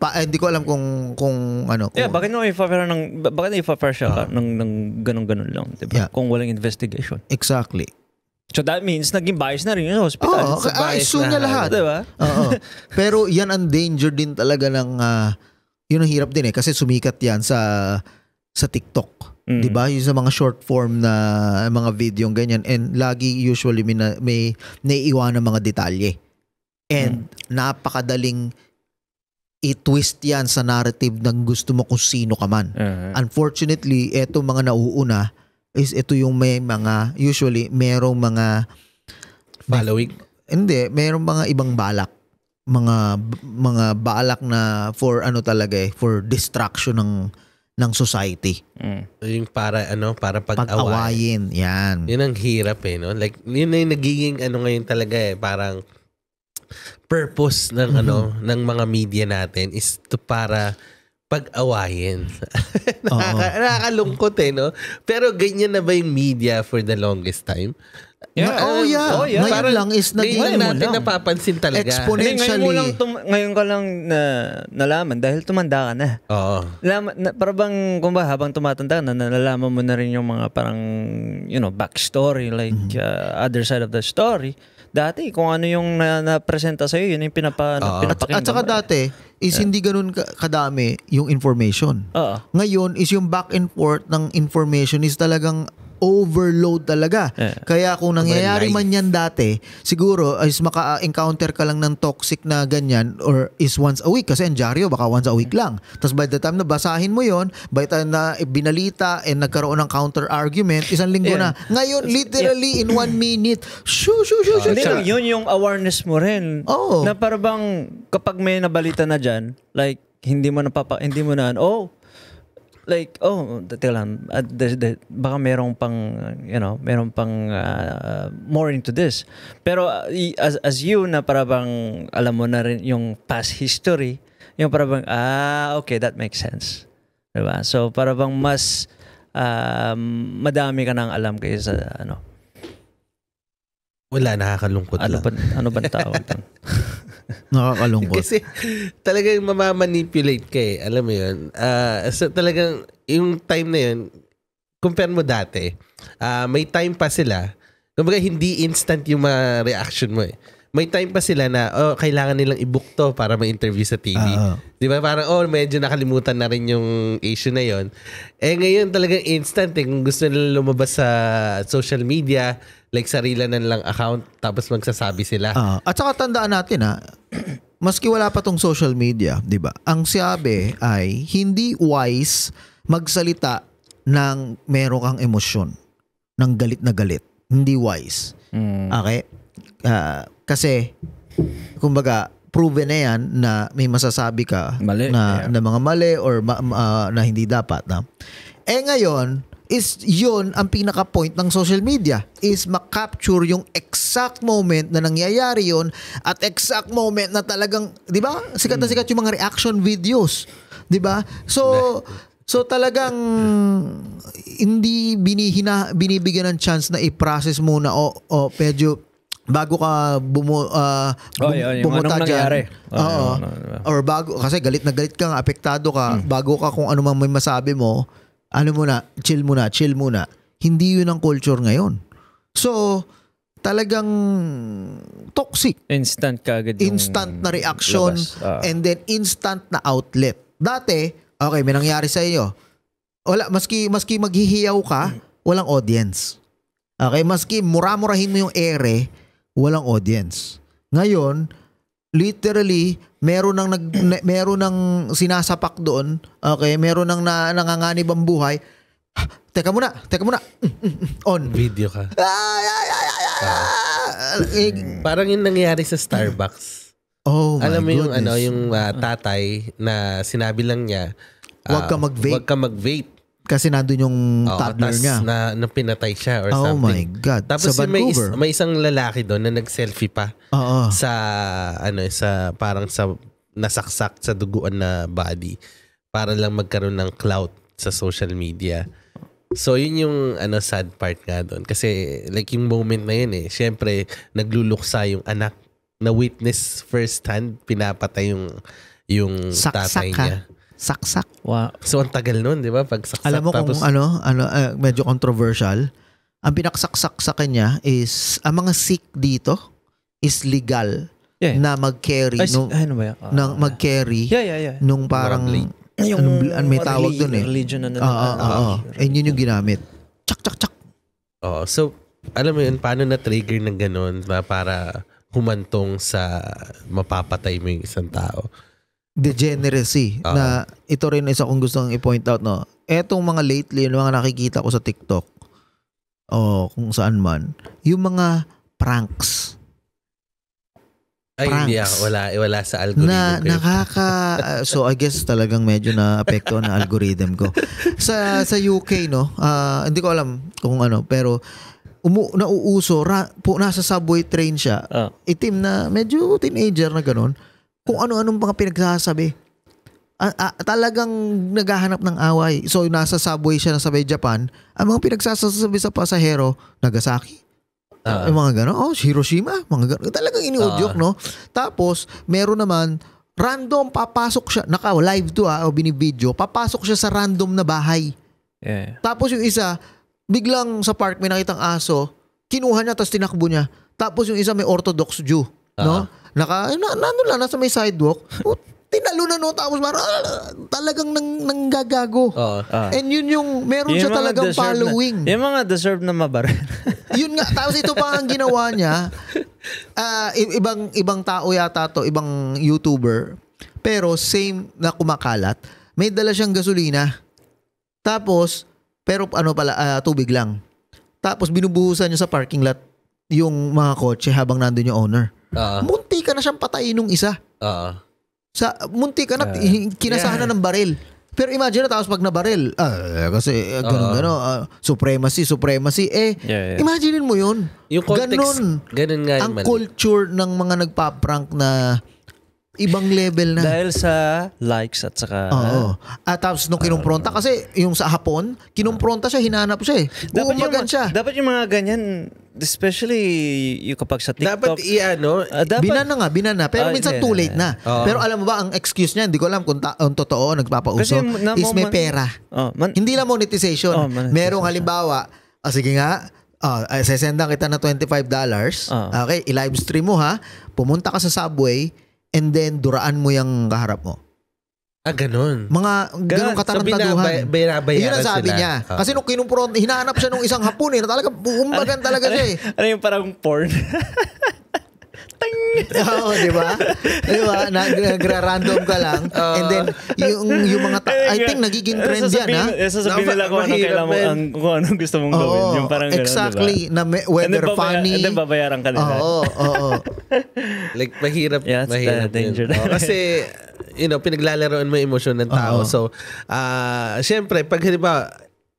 B: pa, eh, hindi ko alam kung kung ano. Kung,
C: yeah, bakit no ifa-fair ng bakit ifa-fair siya uh, ng ng ganun-ganun lang, 'di ba? Yeah. Kung walang investigation. Exactly. So that means naging bias na rin yung hospital. Oo, so, bias na, lahat. Di ba? Oo.
B: Pero yan ang danger din talaga ng, uh, yun ang hirap din eh. Kasi sumikat yan sa sa TikTok. Mm. 'Di ba? Yung sa mga short form na eh, mga video ganyan and lagi usually may, may naiiwan ng mga detalye. And mm. napakadaling i-twist yan sa narrative ng gusto mo kung sino ka man. Uh-huh. Unfortunately, eto mga nauuna is ito yung may mga usually merong mga following. Hindi, merong mga ibang balak mga mga balak na for ano talaga eh for distraction ng ng society. Mm.
A: Yung para ano, para pag-awayin. Pag-awayin, yan. Yun ang hirap eh, no? Like, yun na yung nagiging ano ngayon talaga eh, parang purpose ng ano, mm-hmm. ano, ng mga media natin is to para pag-awayin. Nakaka- nakakalungkot eh, no? Pero ganyan na ba yung media for the longest time?
B: Yeah. oh, yeah. oh, yeah. Ngayon Parang, lang is naging ngayon natin lang.
A: napapansin talaga. Exponentially. Ngayon, ngayon, lang tum- ngayon ko lang na,
C: nalaman dahil tumanda ka na. Oo. Laman, na, parang kung ba habang tumatanda ka na, nalalaman mo na rin yung mga parang, you know, backstory, like mm-hmm. uh, other side of the story. Dati, kung ano yung na, na-presenta sa'yo, yun yung pinapa, pinapakinggan. At, at saka
B: dati, is yeah. hindi ganun kadami yung information. Uh, Ngayon, is yung back and forth ng information is talagang overload talaga. Uh, Kaya kung nangyayari man yan dati, siguro uh, is maka-encounter ka lang ng toxic na ganyan or is once a week kasi ang dyaryo baka once a week lang. Tapos by the time na basahin mo yon, by the time na binalita and nagkaroon ng counter argument, isang linggo yeah. na. Ngayon, literally yeah. in one minute, shoo, shoo, shoo, ah, shoo. Hindi yun, yung awareness mo rin. Oh. Na parabang
C: kapag may nabalita na dyan, like, hindi mo na papa hindi mo na, oh, like, oh, teka lang, at ah, the, the, baka merong pang, you know, merong pang uh, more into this. Pero uh, as, as you na parang alam mo na rin yung past history, yung parang, ah, okay, that makes sense. Diba? So parang mas uh, madami ka nang alam kaysa ano.
A: Wala, nakakalungkot ano lang. Ba,
C: ano ba tawag doon?
A: Nakakalungkot. Kasi talagang mamamanipulate ka eh. Alam mo yun. Uh, so talagang yung time na yun, compare mo dati, uh, may time pa sila. Kumbaga hindi instant yung mga reaction mo eh may time pa sila na, oh, kailangan nilang i-book to para ma-interview sa TV. Uh-huh. Ah. Di ba? Parang, oh, medyo nakalimutan na rin yung issue na yon Eh, ngayon talagang instant eh. Kung gusto nilang lumabas sa social media, like sarila na lang account, tapos magsasabi sila. Uh-huh. At saka tandaan
B: natin ha, ah, maski wala pa tong social media, di ba? Ang sabi ay, hindi wise magsalita ng merong kang emosyon, ng galit na galit. Hindi wise. Mm. Okay? Uh, kasi, kumbaga, proven na yan na may masasabi ka mali, na, yeah. na mga mali or ma, uh, na hindi dapat. Na. Eh ngayon, is yun ang pinaka point ng social media is makapture yung exact moment na nangyayari yun at exact moment na talagang 'di ba sikat na hmm. sikat yung mga reaction videos 'di ba so so talagang hindi binihina binibigyan ng chance na i-process muna o o medyo bago ka bumu, uh, ah, oh, bum, oh, yun, pumunta dyan. Oo. Yun, no, Or bago, kasi galit na galit ka apektado ka, hmm. bago ka kung ano may masabi mo, ano muna, chill muna, chill muna. Hindi yun ang culture ngayon. So, talagang toxic. Instant kagad yung Instant na reaction ah. and then instant na outlet. Dati, okay, may nangyari sa iyo. Wala, maski, maski maghihiyaw ka, walang audience. Okay, maski mura-murahin mo yung ere, walang audience. Ngayon, literally meron ng nag meron ng sinasapak doon okay meron ng na, nanganganib ang buhay teka muna teka muna mm, mm, mm. on
A: video ka ay, ay, ay, ay, ay. Ah. Eh, parang yung nangyari sa Starbucks
B: oh my alam mo yung ano, goodness. ano yung
A: uh, tatay na sinabi lang niya uh, wag ah, ka mag-vape wag ka mag-vape
B: kasi nandun yung oh, toddler niya.
A: Na, na pinatay siya or oh something. Oh
B: my God. Tapos sa may, is,
A: may isang lalaki doon na nag-selfie pa. Oo. Oh, Sa, ano, sa, parang sa, nasaksak sa duguan na body. Para lang magkaroon ng clout sa social media. So, yun yung ano, sad part nga doon. Kasi, like, yung moment na yun eh. syempre nagluluksa yung anak na witness first hand. Pinapatay yung, yung Saksak tatay niya. Saksak. Wow. So, ang tagal nun, di ba? Pag saksak. Alam mo tapos... kung ano,
B: ano uh, medyo controversial. Ang pinaksaksak sa kanya is, ang mga Sikh dito is legal yeah. na mag-carry. Ay, nung, ano ba yan? Uh, ah. ng mag-carry. Yeah, yeah, yeah. Nung
A: parang, yung,
B: anong, ano, may tawag religion, dun eh. Religion. na uh, uh, uh, uh,
A: and yun yung ginamit. Chak, chak, chak. Oh, so, alam mo yun, paano na-trigger ng ganun para humantong sa mapapatay mo yung isang tao?
B: degeneracy uh-huh. na ito rin isa kong i-point out no. Etong mga lately, yung mga nakikita ko sa TikTok o kung saan man, yung mga pranks.
A: Ay, pranks. Yeah, wala, wala sa algorithm. Na, ko nakaka,
B: so I guess talagang medyo na-apekto ng algorithm ko. Sa, sa UK, no, uh, hindi ko alam kung ano, pero umu, nauuso, ra, po, nasa subway train siya, uh. itim na, medyo teenager na ganun kung ano-anong mga pinagsasabi. Uh, uh, talagang naghahanap ng away. So, nasa subway siya na sa Japan, ang mga pinagsasabi sa pasahero, Nagasaki, Uh, yung mga gano'n. Oh, Hiroshima. Mga gano'n. Talagang iniudyok, uh, no? Tapos, meron naman, random, papasok siya. Naka, live to ah, o binibideo. Papasok siya sa random na bahay. Yeah. Tapos yung isa, biglang sa park may nakitang aso, kinuha niya, tapos tinakbo niya. Tapos yung isa may orthodox Jew, uh, no? Ah. Naka, na, na, ano lang, nasa may sidewalk. Oh, tinalo na no tapos parang ah, talagang nang nanggagago.
C: Oh, uh. And
B: yun yung meron yung siya talagang following. Na, yung mga deserve na mabar. yun
A: nga tapos ito pa ang ginawa
B: niya. Uh, ibang ibang tao yata to, ibang YouTuber. Pero same na kumakalat. May dala siyang gasolina. Tapos pero ano pala uh, tubig lang. Tapos binubuhusan niya sa parking lot yung mga kotse habang nandoon yung owner. Uh, munti ka na siyang patayin nung isa. Uh, sa, munti ka na, uh, kinasahan yeah. na ng baril. Pero imagine na tapos pag nabaril, ah, kasi ah, ganun, uh, ganun, ah, supremacy, supremacy, eh,
A: yeah, yeah. imagine
B: mo yun. Yung context, ganun,
A: ganun nga yung Ang
B: mali. culture ng mga nagpa-prank na ibang level na. Dahil sa likes
C: at saka... Oo.
B: At ah, tapos nung kinumpronta, ah. kasi yung sa hapon, kinumpronta siya, hinanap siya eh. Dapat Uumagan siya. Dapat yung mga ganyan,
C: especially yung kapag sa
A: TikTok. Dapat i-ano? Uh, ah, binana nga,
B: binana. Pero minsan too late na. Oo. Pero alam mo ba, ang excuse niya, hindi ko alam kung ta- ang totoo, nagpapauso, na, is may pera. Oh, man, hindi lang monetization. Oh, monetization. Merong halimbawa, ah, sige nga, Ah, uh, sesenda kita na $25. dollars. Okay, i livestream mo ha. Pumunta ka sa Subway, and then duraan mo yung kaharap mo. Ah, ganun. Mga ganun katarantaduhan. So, binabay, eh, yun ang sabi sila. niya. Oh. Kasi nung kinumpron, hinahanap siya nung isang hapon eh. Talaga, umbagan talaga siya eh.
C: Ano, ano yung parang porn?
B: Ting! Oo, di ba? Di ba? Nagra-random ka lang. Uh, and then, yung, yung mga, ta- I think nagiging trend yan, ha? Sasabihin nila kung ano kailangan mo, ang,
A: kung anong gusto mong oh, gawin. Yung parang exactly, ganun, diba? na may, whether and then, funny. And then babayaran ka nila. Oo, oo. Like, mahirap. Yeah, that's mahirap danger. Oh, kasi, you know, pinaglalaroan mo yung emosyon ng tao. Oh, oh. So, uh, syempre, pag ba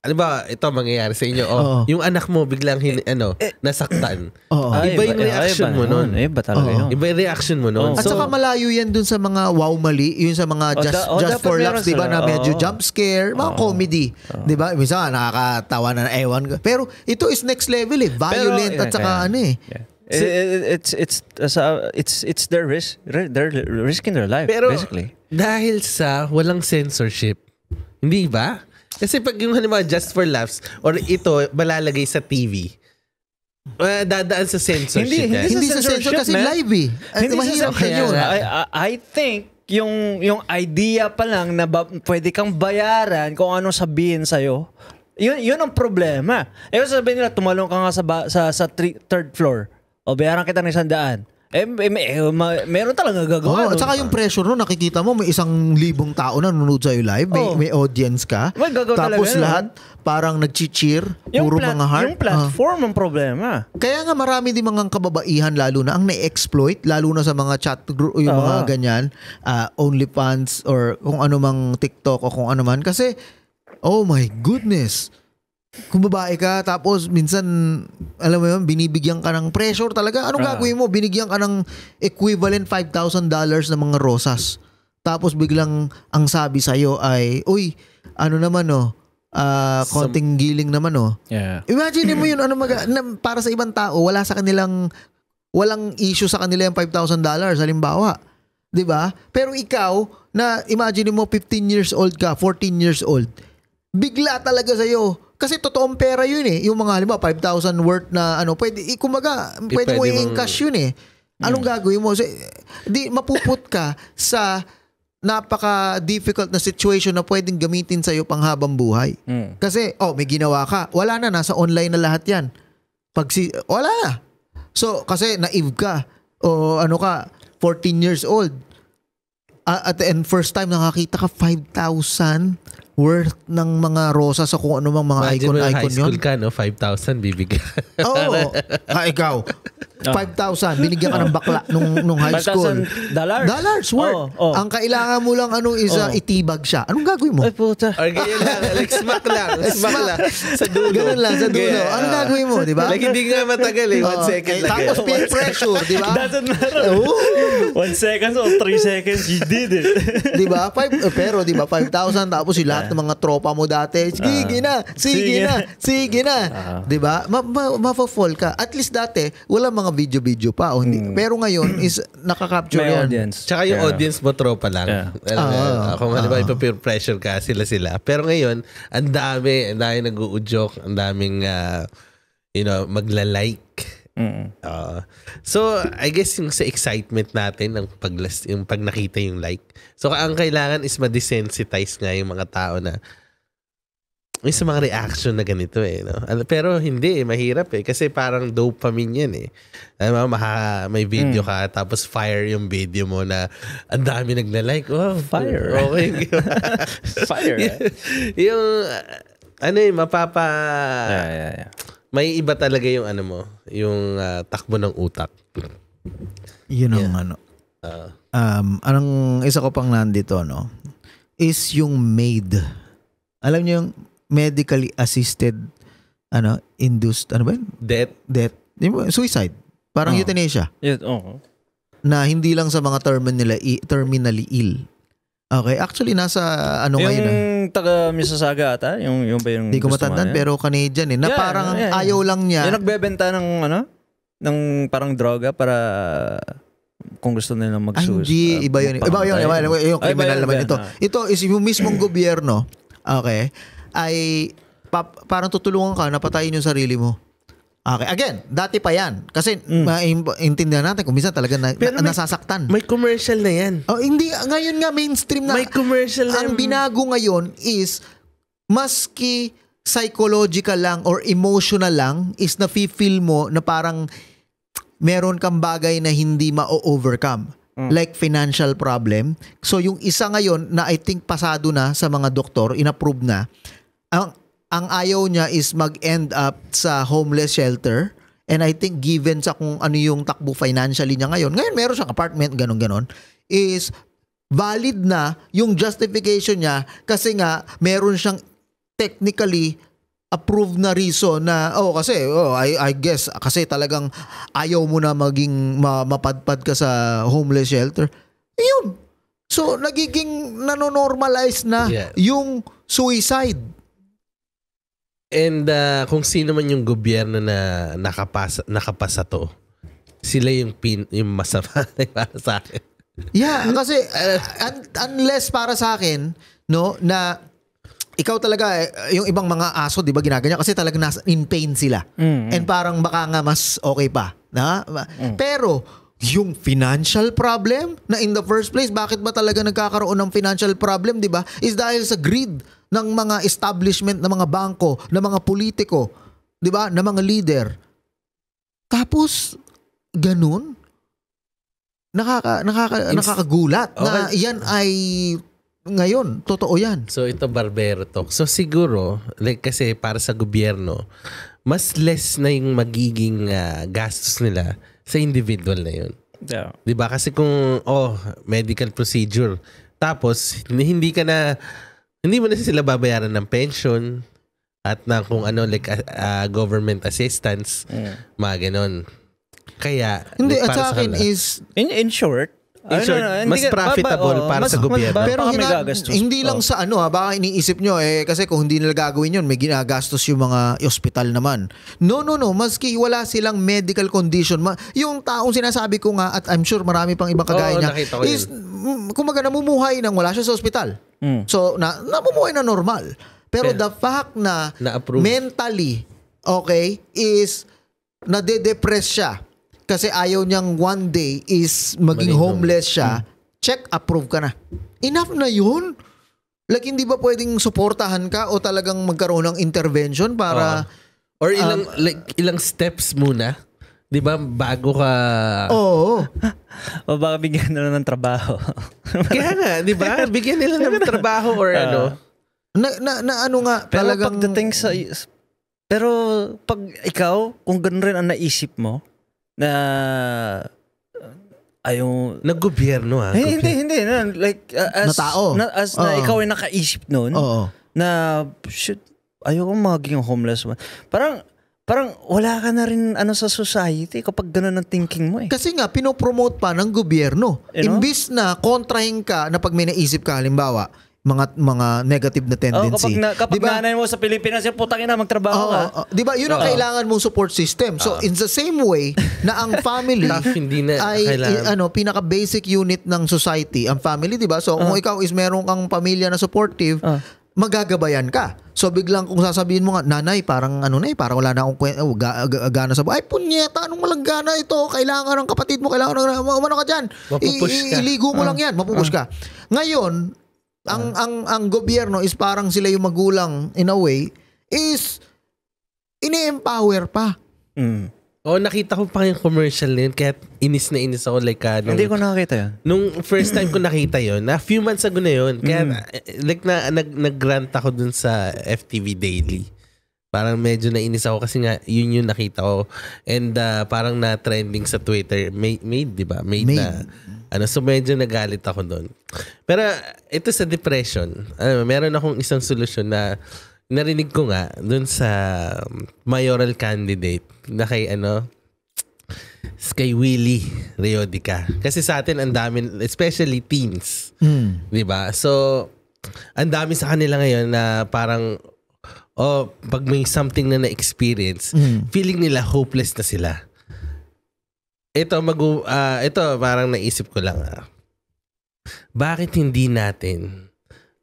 A: ano ba, ito mangyayari sa inyo. Oh, oh. Yung anak mo biglang hin, eh, ano, eh, nasaktan. Oh, oh. Iba yung ah, reaction iba, mo noon. Iba talaga oh. yun. Iba yung reaction mo noon. Oh. At so, saka
B: malayo yan dun sa mga wow mali, yun sa mga oh, just, oh, da, oh, just for laughs, di ba, na medyo oh. jump scare, mga oh. comedy. Oh. Di ba? Minsan nakakatawa na ewan. Pero ito is next level eh.
C: Violent Pero, at saka yeah. ano eh. Yeah. It,
A: it's it's uh, it's it's their risk they're risking their life Pero, basically. Dahil sa walang censorship. Hindi ba? Kasi pag yung halimbawa just for laughs or ito malalagay sa TV. Uh, eh, dadaan sa censorship. Hindi, hindi, eh. hindi sa censorship, kasi man. live eh. Ah, hindi mahirap sa yun. I, I, think yung yung
C: idea pa lang na ba, pwede kang bayaran kung ano sabihin sa iyo. Yun yun ang problema. Eh sabihin nila tumalon ka nga sa ba, sa, sa tri, third floor. O bayaran kita ng sandaan. Eh, eh, eh, ma- meron talaga gagawin. Oh, at saka yung
B: pressure no, nakikita mo may isang libong tao na nanonood sa'yo live. May, oh. may audience ka. May gagawa Tapos talaga, lahat yun. parang nag-cheer, puro plat- mga heart. Yung platform uh. ang problema. Kaya nga marami din mga kababaihan lalo na ang na-exploit, lalo na sa mga chat group, yung oh. mga ganyan, uh, OnlyFans or kung ano mang TikTok o kung ano man. Kasi, oh my goodness, kung babae ka, tapos minsan, alam mo yun, binibigyan ka ng pressure talaga. Anong uh, ah. gagawin mo? Binigyan ka ng equivalent $5,000 na mga rosas. Tapos biglang ang sabi sa'yo ay, uy, ano naman no uh, ah, konting Some, giling naman no oh. Yeah. Imagine mo yun, ano mag- na, para sa ibang tao, wala sa kanilang, walang issue sa kanila yung $5,000, halimbawa. 'Di ba? Pero ikaw, na imagine mo 15 years old ka, 14 years old, bigla talaga sa iyo kasi totoong pera yun eh. Yung mga halimbawa 5,000 worth na ano, pwede, eh, kumbaga, pwede, pwede mo i-encash yun eh. Anong hmm. gagawin mo? So, di mapuput ka sa napaka-difficult na situation na pwedeng gamitin sa'yo pang habang buhay. Hmm. Kasi, oh, may ginawa ka. Wala na, nasa online na lahat yan. Pag si, wala na. So, kasi naive ka. O ano ka, 14 years old. at and first time nakakita ka 5,000 worth ng mga rosa sa kung ano mga Imagine icon icon high school
A: ka no 5,000 bibigyan. Oo. ha ah, ikaw. 5,000
B: ah. binigyan ka ng bakla nung nung high school. dollars. Dollars worth. Oh, oh. Ang kailangan mo lang ano isa ah, oh. itibag siya. Anong gagawin mo? Ay puta. Or ganyan lang,
A: like smack lang, smack lang
B: sa dulo. Ganun lang sa dulo. Yeah. Anong gagawin mo, di ba? Like hindi nga matagal eh, one oh, second eh, lang. Tapos peer pressure,
A: di ba? Doesn't
C: matter. Oh. one seconds or three seconds, you did it.
B: di ba? Eh, pero di ba 5,000 tapos sila lahat ng mga tropa mo dati. Sige uh, na, sige, na, sige na. Uh, 'Di ba? Ma- ma- mapa-fall ka. At least dati wala mga video-video pa o hindi. Mm. Pero ngayon is nakaka-capture 'yon. Audience. Tsaka yung yeah.
A: audience mo tropa lang. Yeah. Alam mo, uh, kung ano ba ito ipa-peer pressure ka sila sila. Pero ngayon, ang dami, ang dami nag joke ang daming uh, you know, magla-like Mm. Uh, so, I guess yung sa excitement natin ng pag yung pag nakita yung like. So, ang kailangan is ma-desensitize nga yung mga tao na yung sa mga reaction na ganito eh. No? Pero hindi eh, mahirap eh. Kasi parang dopamine yan eh. Alam mo, maha, may video mm. ka tapos fire yung video mo na ang dami nagla-like. Oh, fire. Okay. fire. eh? yung, ano eh, mapapa... Yeah, yeah, yeah may iba talaga yung ano mo, yung uh, takbo ng utak.
B: Yun ang yeah. ano. Uh, um, anong isa ko pang nandito, no? Is yung made. Alam niyo yung medically assisted ano, induced, ano ba yun? Death. Death. Suicide. Parang oh. euthanasia. Yes, oo. Oh. Na hindi lang sa mga terminally, terminally ill Okay, actually nasa ano yung ngayon? Yung
C: ah. taga Mississauga ata, yung yung ba yung Hindi ko matandaan pero Canadian eh. Na yeah, parang yeah, yeah.
B: ayaw lang niya.
C: Yung nagbebenta ng ano? Ng parang droga para
B: kung gusto nilang mag-suicide. Ah, hindi, uh, iba yun. Iba yun, iba yun. Yung criminal naman ito. Ah. Ito is yung mismong mm. gobyerno, okay, ay pa- parang tutulungan ka na patayin yung sarili mo. Okay. Again, dati pa yan. Kasi mm. maintindihan natin kung minsan talaga na, may, nasasaktan. May commercial na yan. Oh, hindi. Ngayon nga, mainstream na. May commercial na. Ang binago ngayon is, maski psychological lang or emotional lang, is na feel mo na parang meron kang bagay na hindi ma-overcome. Mm. Like financial problem. So yung isa ngayon na I think pasado na sa mga doktor, inapprove na, ang, ang ayaw niya is mag-end up sa homeless shelter. And I think given sa kung ano yung takbo financially niya ngayon, ngayon meron siyang apartment, ganun-ganun, is valid na yung justification niya kasi nga meron siyang technically approved na reason na oh kasi oh I I guess kasi talagang ayaw mo na maging ma, mapadpad ka sa homeless shelter. Ayun. So nagiging nanonormalize na yeah. yung suicide
A: And uh, kung sino man yung gobyerno na nakapasa, nakapasa to, sila yung, pin, yung masama para sa akin.
B: yeah, kasi uh, un- unless para sa akin, no, na ikaw talaga, eh, yung ibang mga aso, di ba, ginaganyan kasi talaga nasa, in pain sila. Mm-hmm. And parang baka nga mas okay pa. Na? Mm. Pero, yung financial problem na in the first place, bakit ba talaga nagkakaroon ng financial problem, di ba, is dahil sa greed ng mga establishment, ng mga bangko, ng mga politiko, 'di ba, ng mga leader. Tapos ganun nakaka nakaka It's, nakakagulat okay. na 'yan ay
A: ngayon, totoo 'yan. So ito barbero talk. So siguro like kasi para sa gobyerno, mas less na yung magiging uh, gastos nila sa individual na 'yon. Yeah. 'Di ba? Kasi kung oh, medical procedure tapos hindi ka na hindi mo na sila babayaran ng pension at ng kung ano like uh, government assistance yeah. mga ganun kaya hindi at sa akin is in, in short In ano, short, ano, mas profitable ba, ba, oh, para mas, sa gobyerno. Mas, pero
B: hina, hindi lang oh. sa ano ha, baka iniisip nyo eh, kasi kung hindi nila gagawin yun, may ginagastos yung mga ospital naman. No, no, no, maski wala silang medical condition. Ma, yung taong sinasabi ko nga, at I'm sure marami pang ibang kagaya oh, niya, is, mm, kumbaga namumuhay nang wala siya sa ospital. Mm. So, na, namumuhay na normal. Pero yeah. the fact na, na -approve. mentally, okay, is nade-depress siya kasi ayaw niyang one day is maging Malino. homeless siya, mm. check, approve ka na. Enough na yun. Like, hindi ba pwedeng suportahan ka o talagang magkaroon ng intervention para...
A: Uh, or ilang, um, like, ilang steps muna, di ba, bago ka... Oo o baka bigyan nila ng trabaho. Kaya nga, di ba? Bigyan
C: nila ng trabaho or uh, ano. Na, na, na ano nga, pero talagang... pagdating sa... Pero pag ikaw, kung ganun rin ang naisip mo, na ayaw... Ah, Nag-gobyerno ha? Ah, hey, hindi, hindi. na like, uh, as, na tao. Na, as uh, na ikaw ay nakaisip noon, na, shit, ayaw kong maging homeless man.
B: Parang, parang wala ka na rin ano sa society kapag ganun ang thinking mo eh. Kasi nga, pinopromote pa ng gobyerno. You know? Imbis na kontrahin ka na pag may naisip ka, halimbawa, mga mga negative na tendency. Oh, kapag na, kapag diba, nanay
C: mo sa Pilipinas, yung putang ina magtrabaho oh, ka. Oh, oh. 'Di ba? 'Yun ang oh. kailangan
B: mong support system. So oh. in the same way na ang family hindi
A: na ay kailangan.
B: ano, pinaka basic unit ng society, ang family, 'di ba? So oh. kung ikaw is meron kang pamilya na supportive, oh magagabayan ka. So biglang kung sasabihin mo nga, nanay, parang ano na eh, parang wala na akong kwenta, oh, ga, ga, gana sa buhay. Ay, punyeta, anong walang gana ito? Kailangan ng kapatid mo, kailangan ng, umano ka dyan. Mapupush I, ka. Iligo mo uh, lang yan, mapupush uh. ka. Ah. Ngayon, ang, ah. ang, ang gobyerno is parang sila yung magulang, in a way, is ini-empower pa.
A: Mm. Oh, nakita ko pa yung commercial na yun, kaya inis na inis ako like uh, nung, Hindi ko nakakita yun. Nung first time ko nakita yun, na few months ago na yun, kaya mm. Eh, like na, nag, nag-grant ako dun sa FTV Daily. Parang medyo nainis ako kasi nga yun yung nakita ko. And uh, parang na-trending sa Twitter. Made, made di ba? Made, made, na. Ano, so medyo nagalit ako doon. Pero ito sa depression, ano, meron akong isang solusyon na narinig ko nga dun sa mayoral candidate na kay ano kay Willie Riodica. Kasi sa atin ang dami especially teens. Mm. 'Di ba? So ang dami sa kanila ngayon na parang oh, pag may something na na-experience, mm. feeling nila hopeless na sila. Ito mag uh, ah, ito parang naisip ko lang. Ah. Bakit hindi natin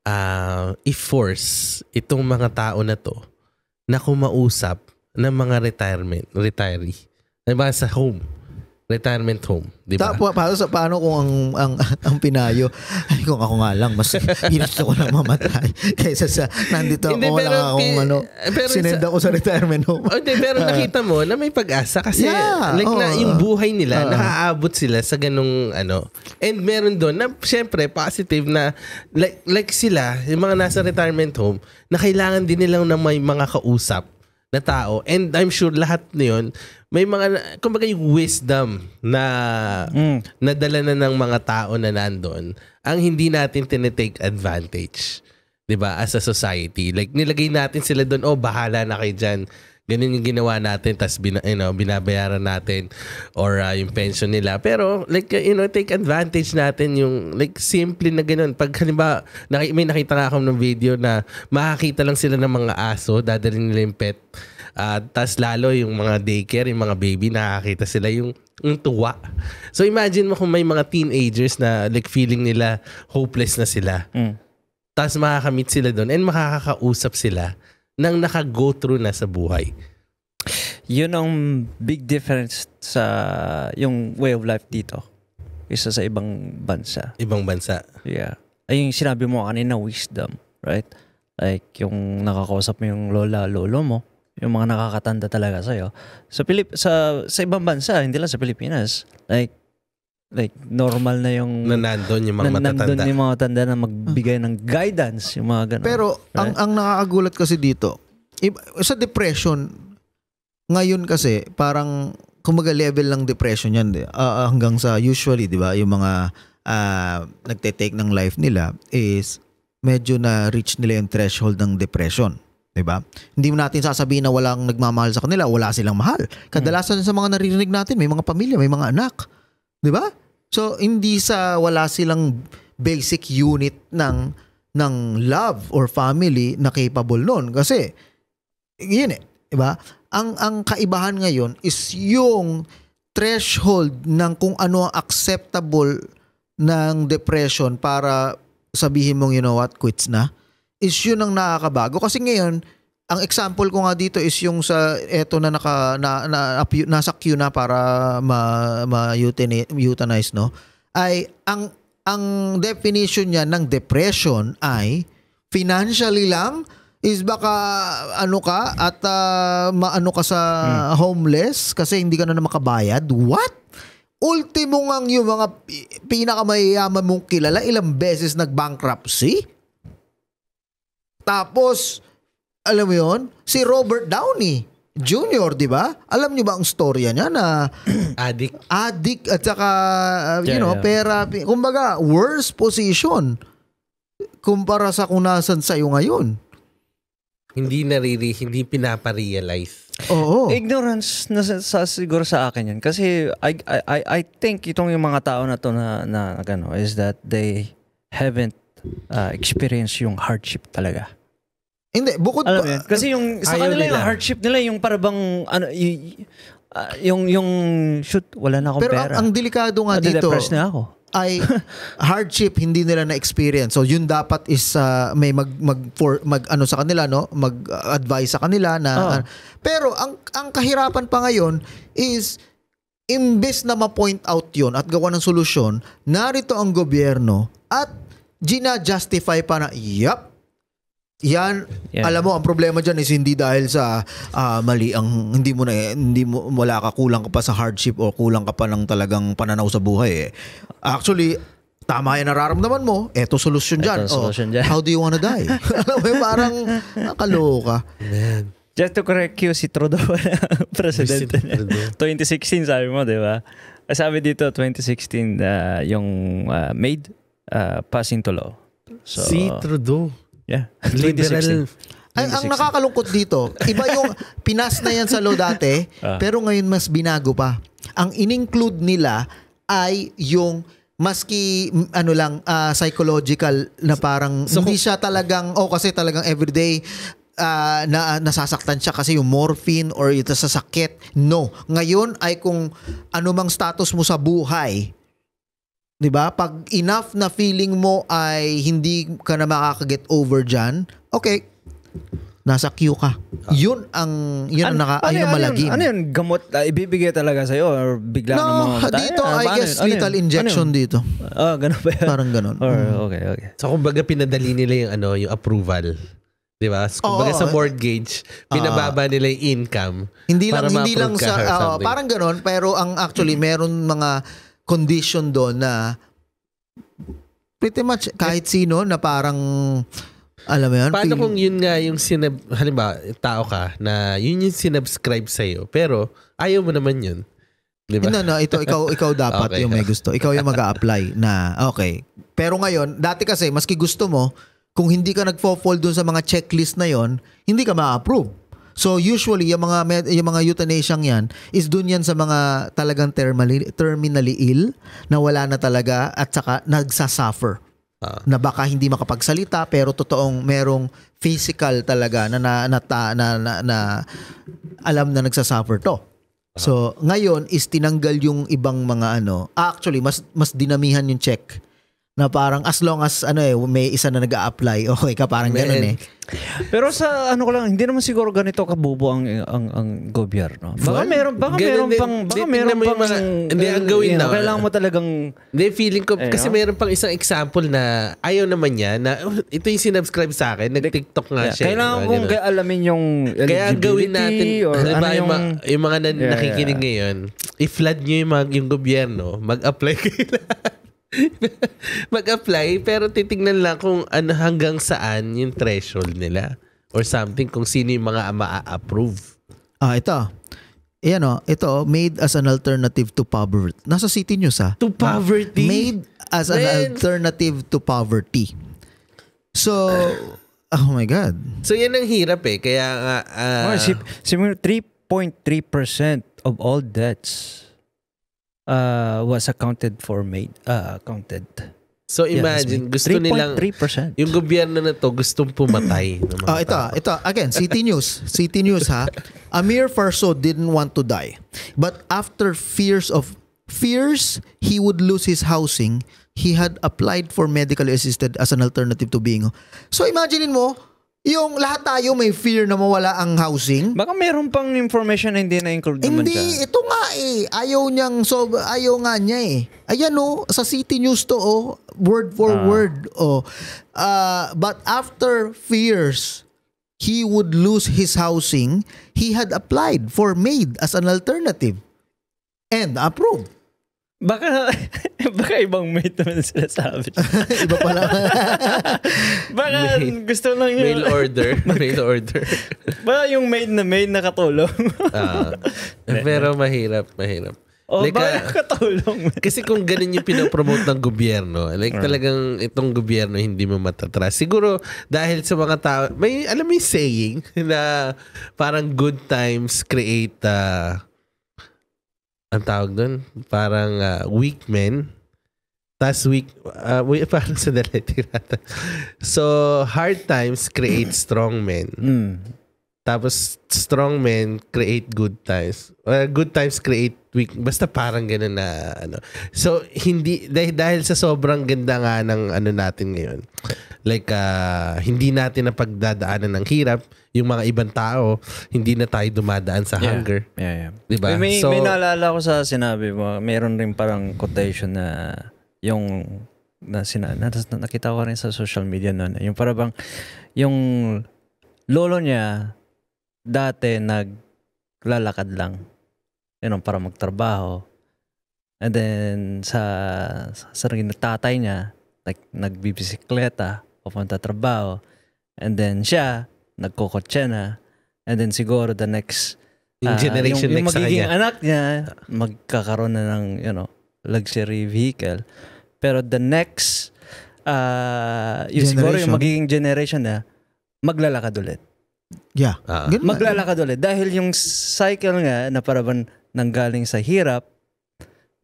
A: um, uh, i-force itong mga tao na to na kumausap ng mga retirement, retiree. Diba sa home retirement home, di ba?
B: Pa, para sa paano kung ang ang, ang pinayo ay kung ako nga lang mas gusto ko lang mamatay kaysa sa nandito ako wala pero, akong ano pero sinenda sa, sa
A: retirement home. Oh, hindi, pero ah. nakita mo na may pag-asa kasi yeah, like oh, na yung buhay nila uh, ah. nakaabot sila sa ganung ano. And meron doon na syempre positive na like like sila, yung mga nasa retirement home, na kailangan din nilang na may mga kausap na tao and I'm sure lahat niyon may mga, kumbaga yung wisdom na mm. nadala na ng mga tao na nandoon ang hindi natin tinetake advantage. 'di ba as a society like nilagay natin sila doon oh bahala na kay diyan Ganun yung ginawa natin tapos bina, you know, binabayaran natin or uh, yung pension nila. Pero like you know, take advantage natin yung like simple na ganun. Pag halimbawa, naki, may nakita nga ako ng video na makakita lang sila ng mga aso, dadalhin nila yung pet. Uh, ah, tapos lalo yung mga daycare, yung mga baby, nakakita sila yung ang tuwa. So imagine mo kung may mga teenagers na like feeling nila hopeless na sila. Mm. Tapos makakamit sila doon and makakakausap sila nang naka-go through na sa buhay? Yun ang big difference sa yung way of
C: life dito. Isa sa ibang bansa. Ibang bansa. Yeah. Ay yung sinabi mo kanina, wisdom, right? Like yung nakakausap mo yung lola, lolo mo, yung mga nakakatanda talaga sa'yo. Sa, Pilip sa, sa ibang bansa, hindi lang sa Pilipinas. Like, like normal na yung nandoon yung mga matatanda. Nandoon yung mga tanda na magbigay ng
B: guidance, yung mga ganun. Pero right? ang ang nakakagulat kasi dito, sa depression ngayon kasi parang kumaga level lang depression yan uh, hanggang sa usually 'di ba yung mga uh, nagte-take ng life nila is medyo na reach nila yung threshold ng depression. 'di ba? Hindi mo natin sasabihin na walang nagmamahal sa kanila, wala silang mahal. Kadalasan sa mga naririnig natin, may mga pamilya, may mga anak. 'Di ba? So hindi sa wala silang basic unit ng ng love or family na capable noon kasi yun eh, 'di ba? Ang ang kaibahan ngayon is yung threshold ng kung ano ang acceptable ng depression para sabihin mong you know what quits na is yun ang nakakabago kasi ngayon ang example ko nga dito is yung sa eto na naka na, na nasa queue na para ma, ma euthanize no ay ang ang definition niya ng depression ay financially lang is baka ano ka at uh, maano ka sa hmm. homeless kasi hindi ka na, na makabayad what ultimo nga yung mga pinakamayayaman mong kilala ilang beses nag bankruptcy tapos alam mo yon si Robert Downey Jr., di ba? Alam nyo ba ang storya niya na addict? Addict at saka, uh, you know, pera. Kumbaga, worse position kumpara sa kung nasan sa'yo ngayon.
A: Hindi nariri, hindi pinaparealize.
C: Oo. Ignorance na sa, sa, siguro sa akin yan. Kasi I, I, I think itong yung mga tao na to na, na gano, is that they haven't uh, experienced yung hardship talaga. Hindi, bukod Alam pa. Yan. Kasi yung sa kanila yung hardship nila,
B: yung parabang ano, y- uh, yung, yung, shoot, wala na akong Pero pera. Pero ang, ang delikado nga dito. na ako. ay hardship hindi nila na experience. So yun dapat is uh, may mag mag, for, mag ano sa kanila no, mag-advise ah, sa kanila na oh. uh, pero ang ang kahirapan pa ngayon is imbes na ma-point out yun at gawa ng solusyon, narito ang gobyerno at gina-justify pa na, yep, yan, yeah. alam mo ang problema diyan is hindi dahil sa uh, mali ang hindi mo na hindi mo wala ka kulang ka pa sa hardship o kulang ka pa ng talagang pananaw sa buhay eh. Actually, tama yan nararamdaman mo. Eto solusyon diyan. Oh, how do you wanna die? alam mo parang nakaloka. Man. Just to correct
C: you, si Trudeau presidente 2016 sabi mo, di ba? Ah, sabi dito, 2016, uh, ah, yung uh, made uh, passing to law. So, si Trudeau.
A: Yeah. Liberal.
B: Ay, ang nakakalungkot dito, iba yung pinas na yan sa law dati, uh. pero ngayon mas binago pa. Ang in-include nila ay yung maski ano lang uh, psychological na parang so, hindi siya talagang oh kasi talagang everyday uh, na nasasaktan siya kasi yung morphine or ito sa sakit. No. Ngayon ay kung anumang status mo sa buhay, 'di ba? Pag enough na feeling mo ay hindi ka na makaka-get over diyan, okay. Nasa queue ka. Ah. Yun ang yun ang naka ano, ayun ang malagim. Ano
C: yun? Gamot uh, ibibigay talaga sa iyo or bigla no, na mga ah, dito ay, I
B: ano guess ano lethal yun? Ano injection
A: ano dito. Oh, uh, ganun ba? Yun? Parang ganun. Or, mm. okay, okay. So kumbaga pinadali nila yung ano, yung approval. 'di ba? Kumbaga oh, sa mortgage, pinababa uh, nila 'yung income. Hindi lang hindi lang sa uh, parang
B: ganoon, pero ang actually mm. meron mga condition doon na pretty much kahit sino na parang alam mo yun? Paano kung
A: yun nga yung sinab... Halimbawa, tao ka na yun yung sinubscribe sa'yo pero ayaw mo naman yun. Diba? ba? No, no. Ito, ikaw, ikaw dapat okay. yung
B: may gusto. Ikaw yung mag apply na, okay.
A: Pero ngayon, dati kasi, maski gusto mo,
B: kung hindi ka nagfo-fall dun sa mga checklist na yon hindi ka ma-approve. So usually yung mga yung mga euthanasia yan is dun yan sa mga talagang terminally, terminally ill na wala na talaga at saka nagsasuffer. Uh, na baka hindi makapagsalita pero totoong merong physical talaga na na na, na, na, na alam na nagsasuffer to. Ah. So, ngayon is tinanggal yung ibang mga ano. Actually, mas mas dinamihan yung check na parang as long as ano eh may isa na nag-a-apply okay ka parang Man. ganun eh
C: pero sa ano ko lang hindi naman siguro ganito kabubo ang
A: ang ang gobyerno baka well, meron baka ganun, meron pang baka they, meron pang mga, hindi ang eh, gawin eh, na kailangan mo talagang hindi feeling ko eh, kasi no? meron pang isang example na ayaw naman niya na oh, ito yung sinubscribe sa akin nag-TikTok nga yeah, siya kailangan kong ganun.
C: alamin yung LGBT kaya gawin natin or ano yung, yung,
A: yung mga na, yeah, nakikinig yeah. ngayon i-flood nyo yung, mga, yung gobyerno mag-apply kayo mag-apply pero titingnan lang kung ano hanggang saan yung threshold nila or something kung sino yung mga ma-approve.
B: Ah, ito. Ayan eh, o, ito, made as an alternative to poverty. Nasa city news ha. Ah. To poverty? Made as an Then, alternative to poverty. So, oh my God.
A: So yan ang hirap eh. Kaya nga... Uh, oh, si, si
C: 3.3% of all debts uh, was
A: accounted for made uh, accounted. So imagine, yeah, gusto 3. nilang 3%. Yung gobyerno na to gustong pumatay. oh, ito, tao.
B: ito again, City News, City News ha. Amir Farso didn't want to die. But after fears of fears he would lose his housing, he had applied for medically assisted as an alternative to being. So imagine mo, yung lahat tayo may fear na mawala ang housing. Baka meron pang information na hindi na-include naman hindi, siya. Hindi, ito nga eh. Ayaw niyang, so, ayaw nga niya eh. Ayan oh, sa City News to oh, word for ah. word oh. Uh, but after fears, he would lose his housing. He had applied for MAID as an alternative and approved. Baka, baka ibang mate naman sila sabi. Iba pala.
A: baka mail, gusto lang yung... Mail order. mail order. baka
C: yung maid na maid nakatulong.
A: uh, pero mahirap, mahirap. Oh, like, baka uh, ah, katulong. kasi kung ganun yung pinapromote ng gobyerno, like uh. talagang itong gobyerno hindi mo matatras. Siguro dahil sa mga tao, may, alam mo yung saying na parang good times create uh, ang tawag doon, parang uh, weak men. Tapos weak, uh, ah, wait, parang sandali, So, hard times create strong men. Mm. Tapos, strong men create good times. Uh, good times create week. Basta parang ganun na ano. So hindi dahil, dahil sa sobrang ganda nga ng ano natin ngayon. Like uh, hindi natin na pagdadaanan ng hirap yung mga ibang tao, hindi na tayo dumadaan sa yeah. hunger. Yeah, yeah. Diba? May, so, may
C: naalala ko sa sinabi mo, mayroon rin parang quotation na yung na sina, na, nakita ko rin sa social media noon. Eh. Yung parang yung lolo niya dati naglalakad lang you know, para magtrabaho. And then, sa, sa, sa tatay niya, like, nagbibisikleta, papunta trabaho. And then siya, nagkokotse na. And then siguro the next yung ah, generation yung, yung next magiging kanya. anak niya magkakaroon na ng you know luxury vehicle pero the next uh, yung siguro yung magiging generation na maglalakad ulit
B: yeah uh, maglalakad
C: ulit dahil yung cycle nga na parang nanggaling sa hirap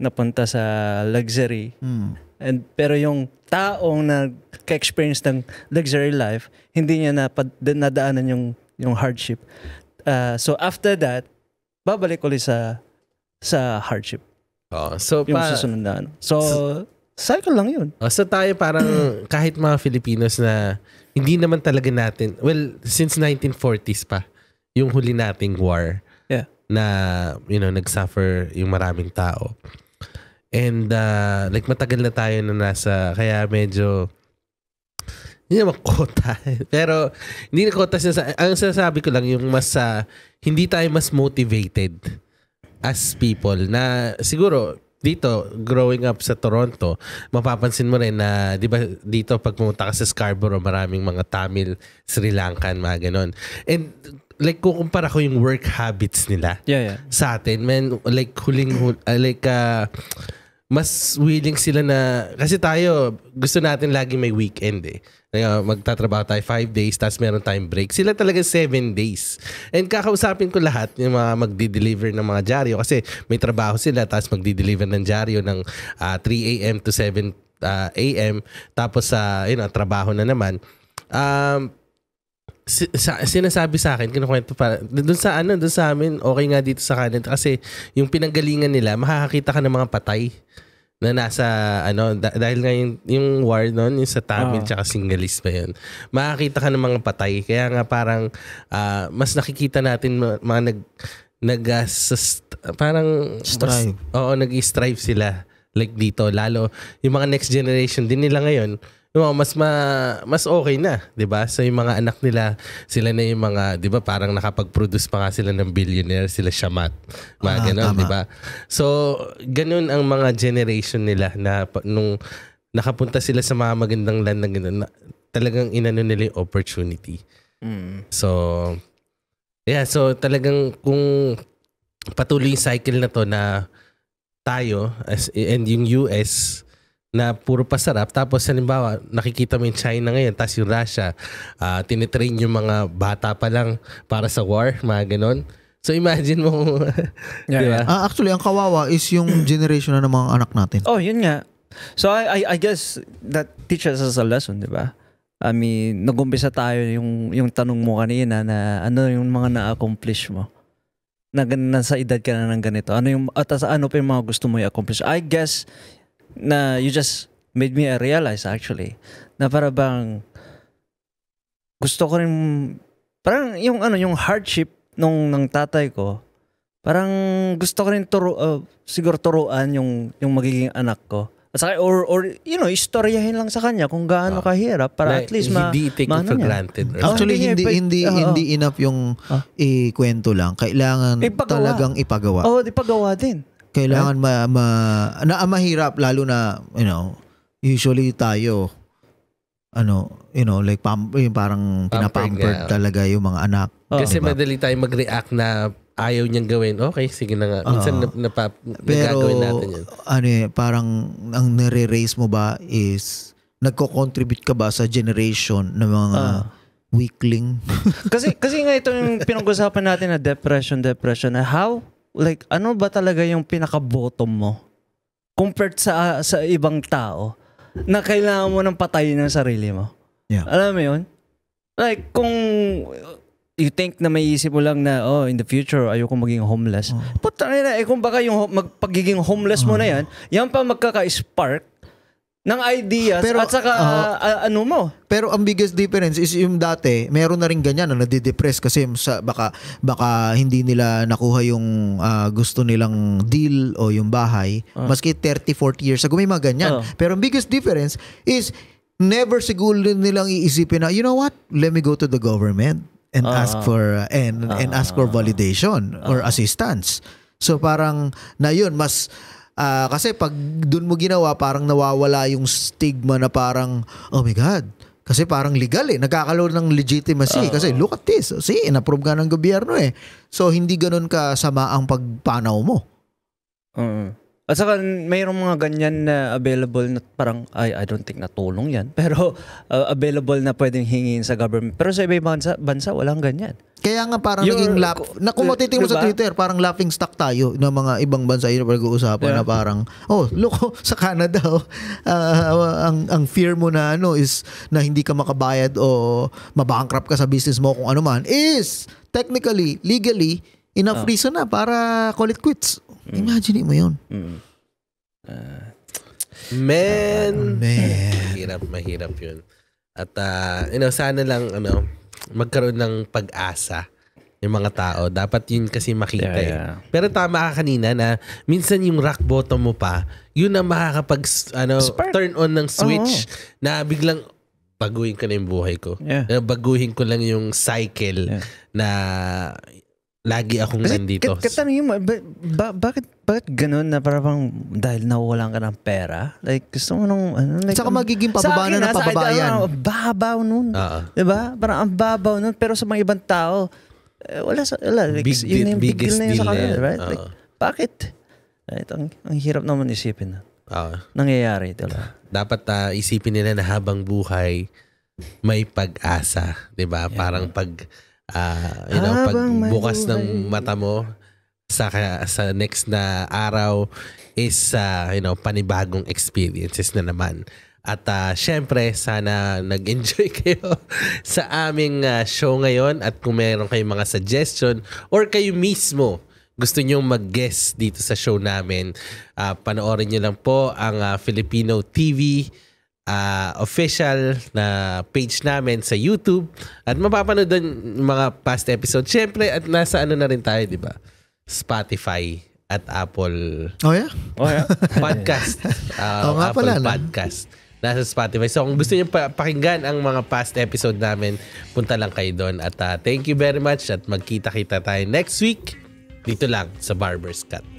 C: napunta sa luxury. Mm. And pero yung taong nag-experience ng luxury life, hindi niya na nadaanan yung yung hardship. Uh, so after
A: that, babalik ulit sa sa hardship. Oh, so yung pa, susunod na ano. So, so
C: cycle lang yun.
A: Oh, so tayo parang kahit mga Filipinos na hindi naman talaga natin, well, since 1940s pa, yung huli nating war, na you know nagsuffer yung maraming tao. And uh, like matagal na tayo na nasa kaya medyo hindi naman kota. Pero hindi na kota. Sinasa- ang sinasabi ko lang yung mas uh, hindi tayo mas motivated as people na siguro dito growing up sa Toronto mapapansin mo rin na di ba dito pag pumunta ka sa Scarborough maraming mga Tamil Sri Lankan mga ganon and like kukumpara ko yung work habits nila yeah, yeah. sa atin man like huling hul, uh, ah, like uh, mas willing sila na kasi tayo gusto natin lagi may weekend eh uh, magtatrabaho tayo 5 days tapos meron tayong break sila talaga 7 days and kakausapin ko lahat yung mga magdi-deliver ng mga dyaryo kasi may trabaho sila tapos magdi-deliver ng dyaryo ng uh, 3 a.m. to 7 uh, a.m. tapos sa uh, you know trabaho na naman um, si, sa, sinasabi sa akin, kinukwento pa, doon sa ano, doon sa amin, okay nga dito sa Canada kasi yung pinanggalingan nila, makakakita ka ng mga patay na nasa ano da- dahil nga yung, yung war noon yung sa Tamil uh. tsaka Sinhalese pa yun makakita ka ng mga patay kaya nga parang uh, mas nakikita natin mga, nag nag uh, ah, sust, parang strive mas, oo nag-strive sila like dito lalo yung mga next generation din nila ngayon no, mas ma, mas okay na, 'di ba? So yung mga anak nila, sila na yung mga, 'di ba, parang nakapag-produce pa nga sila ng billionaire, sila Shamat. Mga ah, ganun, 'di ba? So ganun ang mga generation nila na nung nakapunta sila sa mga magandang land na ganun, na, talagang inano nila yung opportunity. Mm. So yeah, so talagang kung patuloy yung cycle na to na tayo as and yung US na puro pasarap. Tapos halimbawa, nakikita mo yung China ngayon, tapos yung Russia, uh, tinitrain yung mga bata pa lang para sa war, mga ganon. So imagine mo, yeah, di ba? Yeah.
B: Uh, actually, ang kawawa is yung generation na ng mga anak natin.
C: Oh, yun nga. So I, I, I guess that teaches us a lesson, di ba? I mean, nagumpisa tayo yung, yung tanong mo kanina na ano yung mga na-accomplish mo na nasa edad ka na ng ganito. Ano yung, at ano pa yung mga gusto mo i-accomplish. I guess na you just made me realize actually na para bang gusto ko rin parang yung ano yung hardship nung ng tatay ko parang gusto ko rin turo uh, siguro turuan yung yung magiging anak ko at or, or, you know, istoryahin lang sa kanya kung gaano oh. kahirap para na, at least ma... Hindi take ma- for granted. Right? Ah, actually, hindi, hindi, uh, hindi
B: ah, enough yung uh, ikwento lang. Kailangan ipagawa. talagang ipagawa. Oo, oh,
C: ipagawa din.
B: Kailangan ma, ma na ah, mahirap lalo na you know usually tayo ano, you know, like pam, yung parang pinapampered talaga yung mga anak. Oh. Kasi diba?
A: madali tayong mag-react na ayaw niyang gawin. Okay, sige na nga. Minsan uh, napap- pero, natin yun.
B: Ano eh, parang ang nare-raise mo ba is nagko-contribute ka ba sa generation ng mga uh. weakling?
C: kasi kasi nga ito yung pinag-usapan natin na depression, depression. How like ano ba talaga yung pinaka-bottom mo compared sa sa ibang tao na kailangan mo nang patayin ang sarili mo. Yeah. Alam mo 'yun? Like kung you think na may isip mo lang na, oh, in the future, ayoko maging homeless. Oh. Puta na, eh, kung baka yung magpagiging homeless oh. mo na oh. yan, yan pa magkaka-spark ng ideas pero, at saka uh,
B: uh, ano mo. Pero ang biggest difference is yung dati, meron na rin ganyan na ano, nadidepress kasi sa, baka baka hindi nila nakuha yung uh, gusto nilang deal o yung bahay uh. maski 30 40 years ago may mga ganyan. Uh. Pero ang biggest difference is never siguro nilang iisipin na you know what? Let me go to the government and uh. ask for uh, and uh. and ask for validation uh. or assistance. So parang na yun mas Uh, kasi pag doon mo ginawa, parang nawawala yung stigma na parang, oh my God, kasi parang legal eh. Nagkakalo ng legitimacy. Uh-oh. Kasi look at this. See, inapprove nga ng gobyerno eh. So, hindi ganun ka sama ang pagpanaw mo. Uh-uh.
C: At saka mayroong mga ganyan na available na parang I, I don't think natulong yan. Pero uh, available na pwedeng hingin sa government. Pero sa iba bansa, bansa walang ganyan.
B: Kaya nga parang Your, naging laugh. Na, kung mo diba? sa Twitter, parang laughing stock tayo ng mga ibang bansa. Yun pag-uusapan yeah. na parang, oh, look, oh, sa Canada, oh, uh, ang, ang fear mo na ano is na hindi ka makabayad o mabankrupt ka sa business mo kung ano man is technically, legally, enough oh. reason na para call it quits. Mm. Imagine mo yun. Mm. Uh,
A: man. Uh, man. Mahirap, mahirap yun. At, uh, you know, sana lang, ano, magkaroon ng pag-asa yung mga tao. Dapat yun kasi makita yeah, eh. yeah. Eh. Pero tama ka kanina na minsan yung rock bottom mo pa, yun ang makakapag ano, Spark. turn on ng switch oh. na biglang baguhin ko na yung buhay ko. Yeah. Baguhin ko lang yung cycle yeah. na lagi akong kasi, nandito. Kat, katanungin mo, ba, ba, bakit, bakit ganun na parang dahil nawalan ka ng
C: pera? Like, gusto mo nung, ano, like, Saka um, magiging pababa na ng pababayan. Sa, akin, ano, babaw nun. Uh-huh. Diba? Parang ang babaw nun. Pero sa mga ibang tao, eh, wala sa, wala. Like, big, yun yung big deal na yun sa kanila, right? Uh-huh. Like, bakit? Right? Ang, ang hirap naman isipin na.
A: Uh-huh. Nangyayari talaga. Diba? Dapat uh, isipin nila na habang buhay, may pag-asa. Diba? Yeah. Parang pag, Uh, you know, pag bukas ng mata mo sa sa next na araw is uh, you know, panibagong experiences na naman. At uh, syempre, sana nag-enjoy kayo sa aming uh, show ngayon at kung meron kayong mga suggestion or kayo mismo gusto nyo mag-guest dito sa show namin, uh, panoorin nyo lang po ang uh, Filipino TV uh, official na page namin sa YouTube at mapapanood yung mga past episodes. Siyempre, at nasa ano na rin tayo, di ba? Spotify at Apple. Oh yeah? Oh yeah. Podcast. uh, oh, Apple pala, Podcast. Na? Nasa Spotify. So kung gusto niyo pa- pakinggan ang mga past episode namin, punta lang kayo doon. At uh, thank you very much at magkita-kita tayo next week dito lang sa Barber's Cut.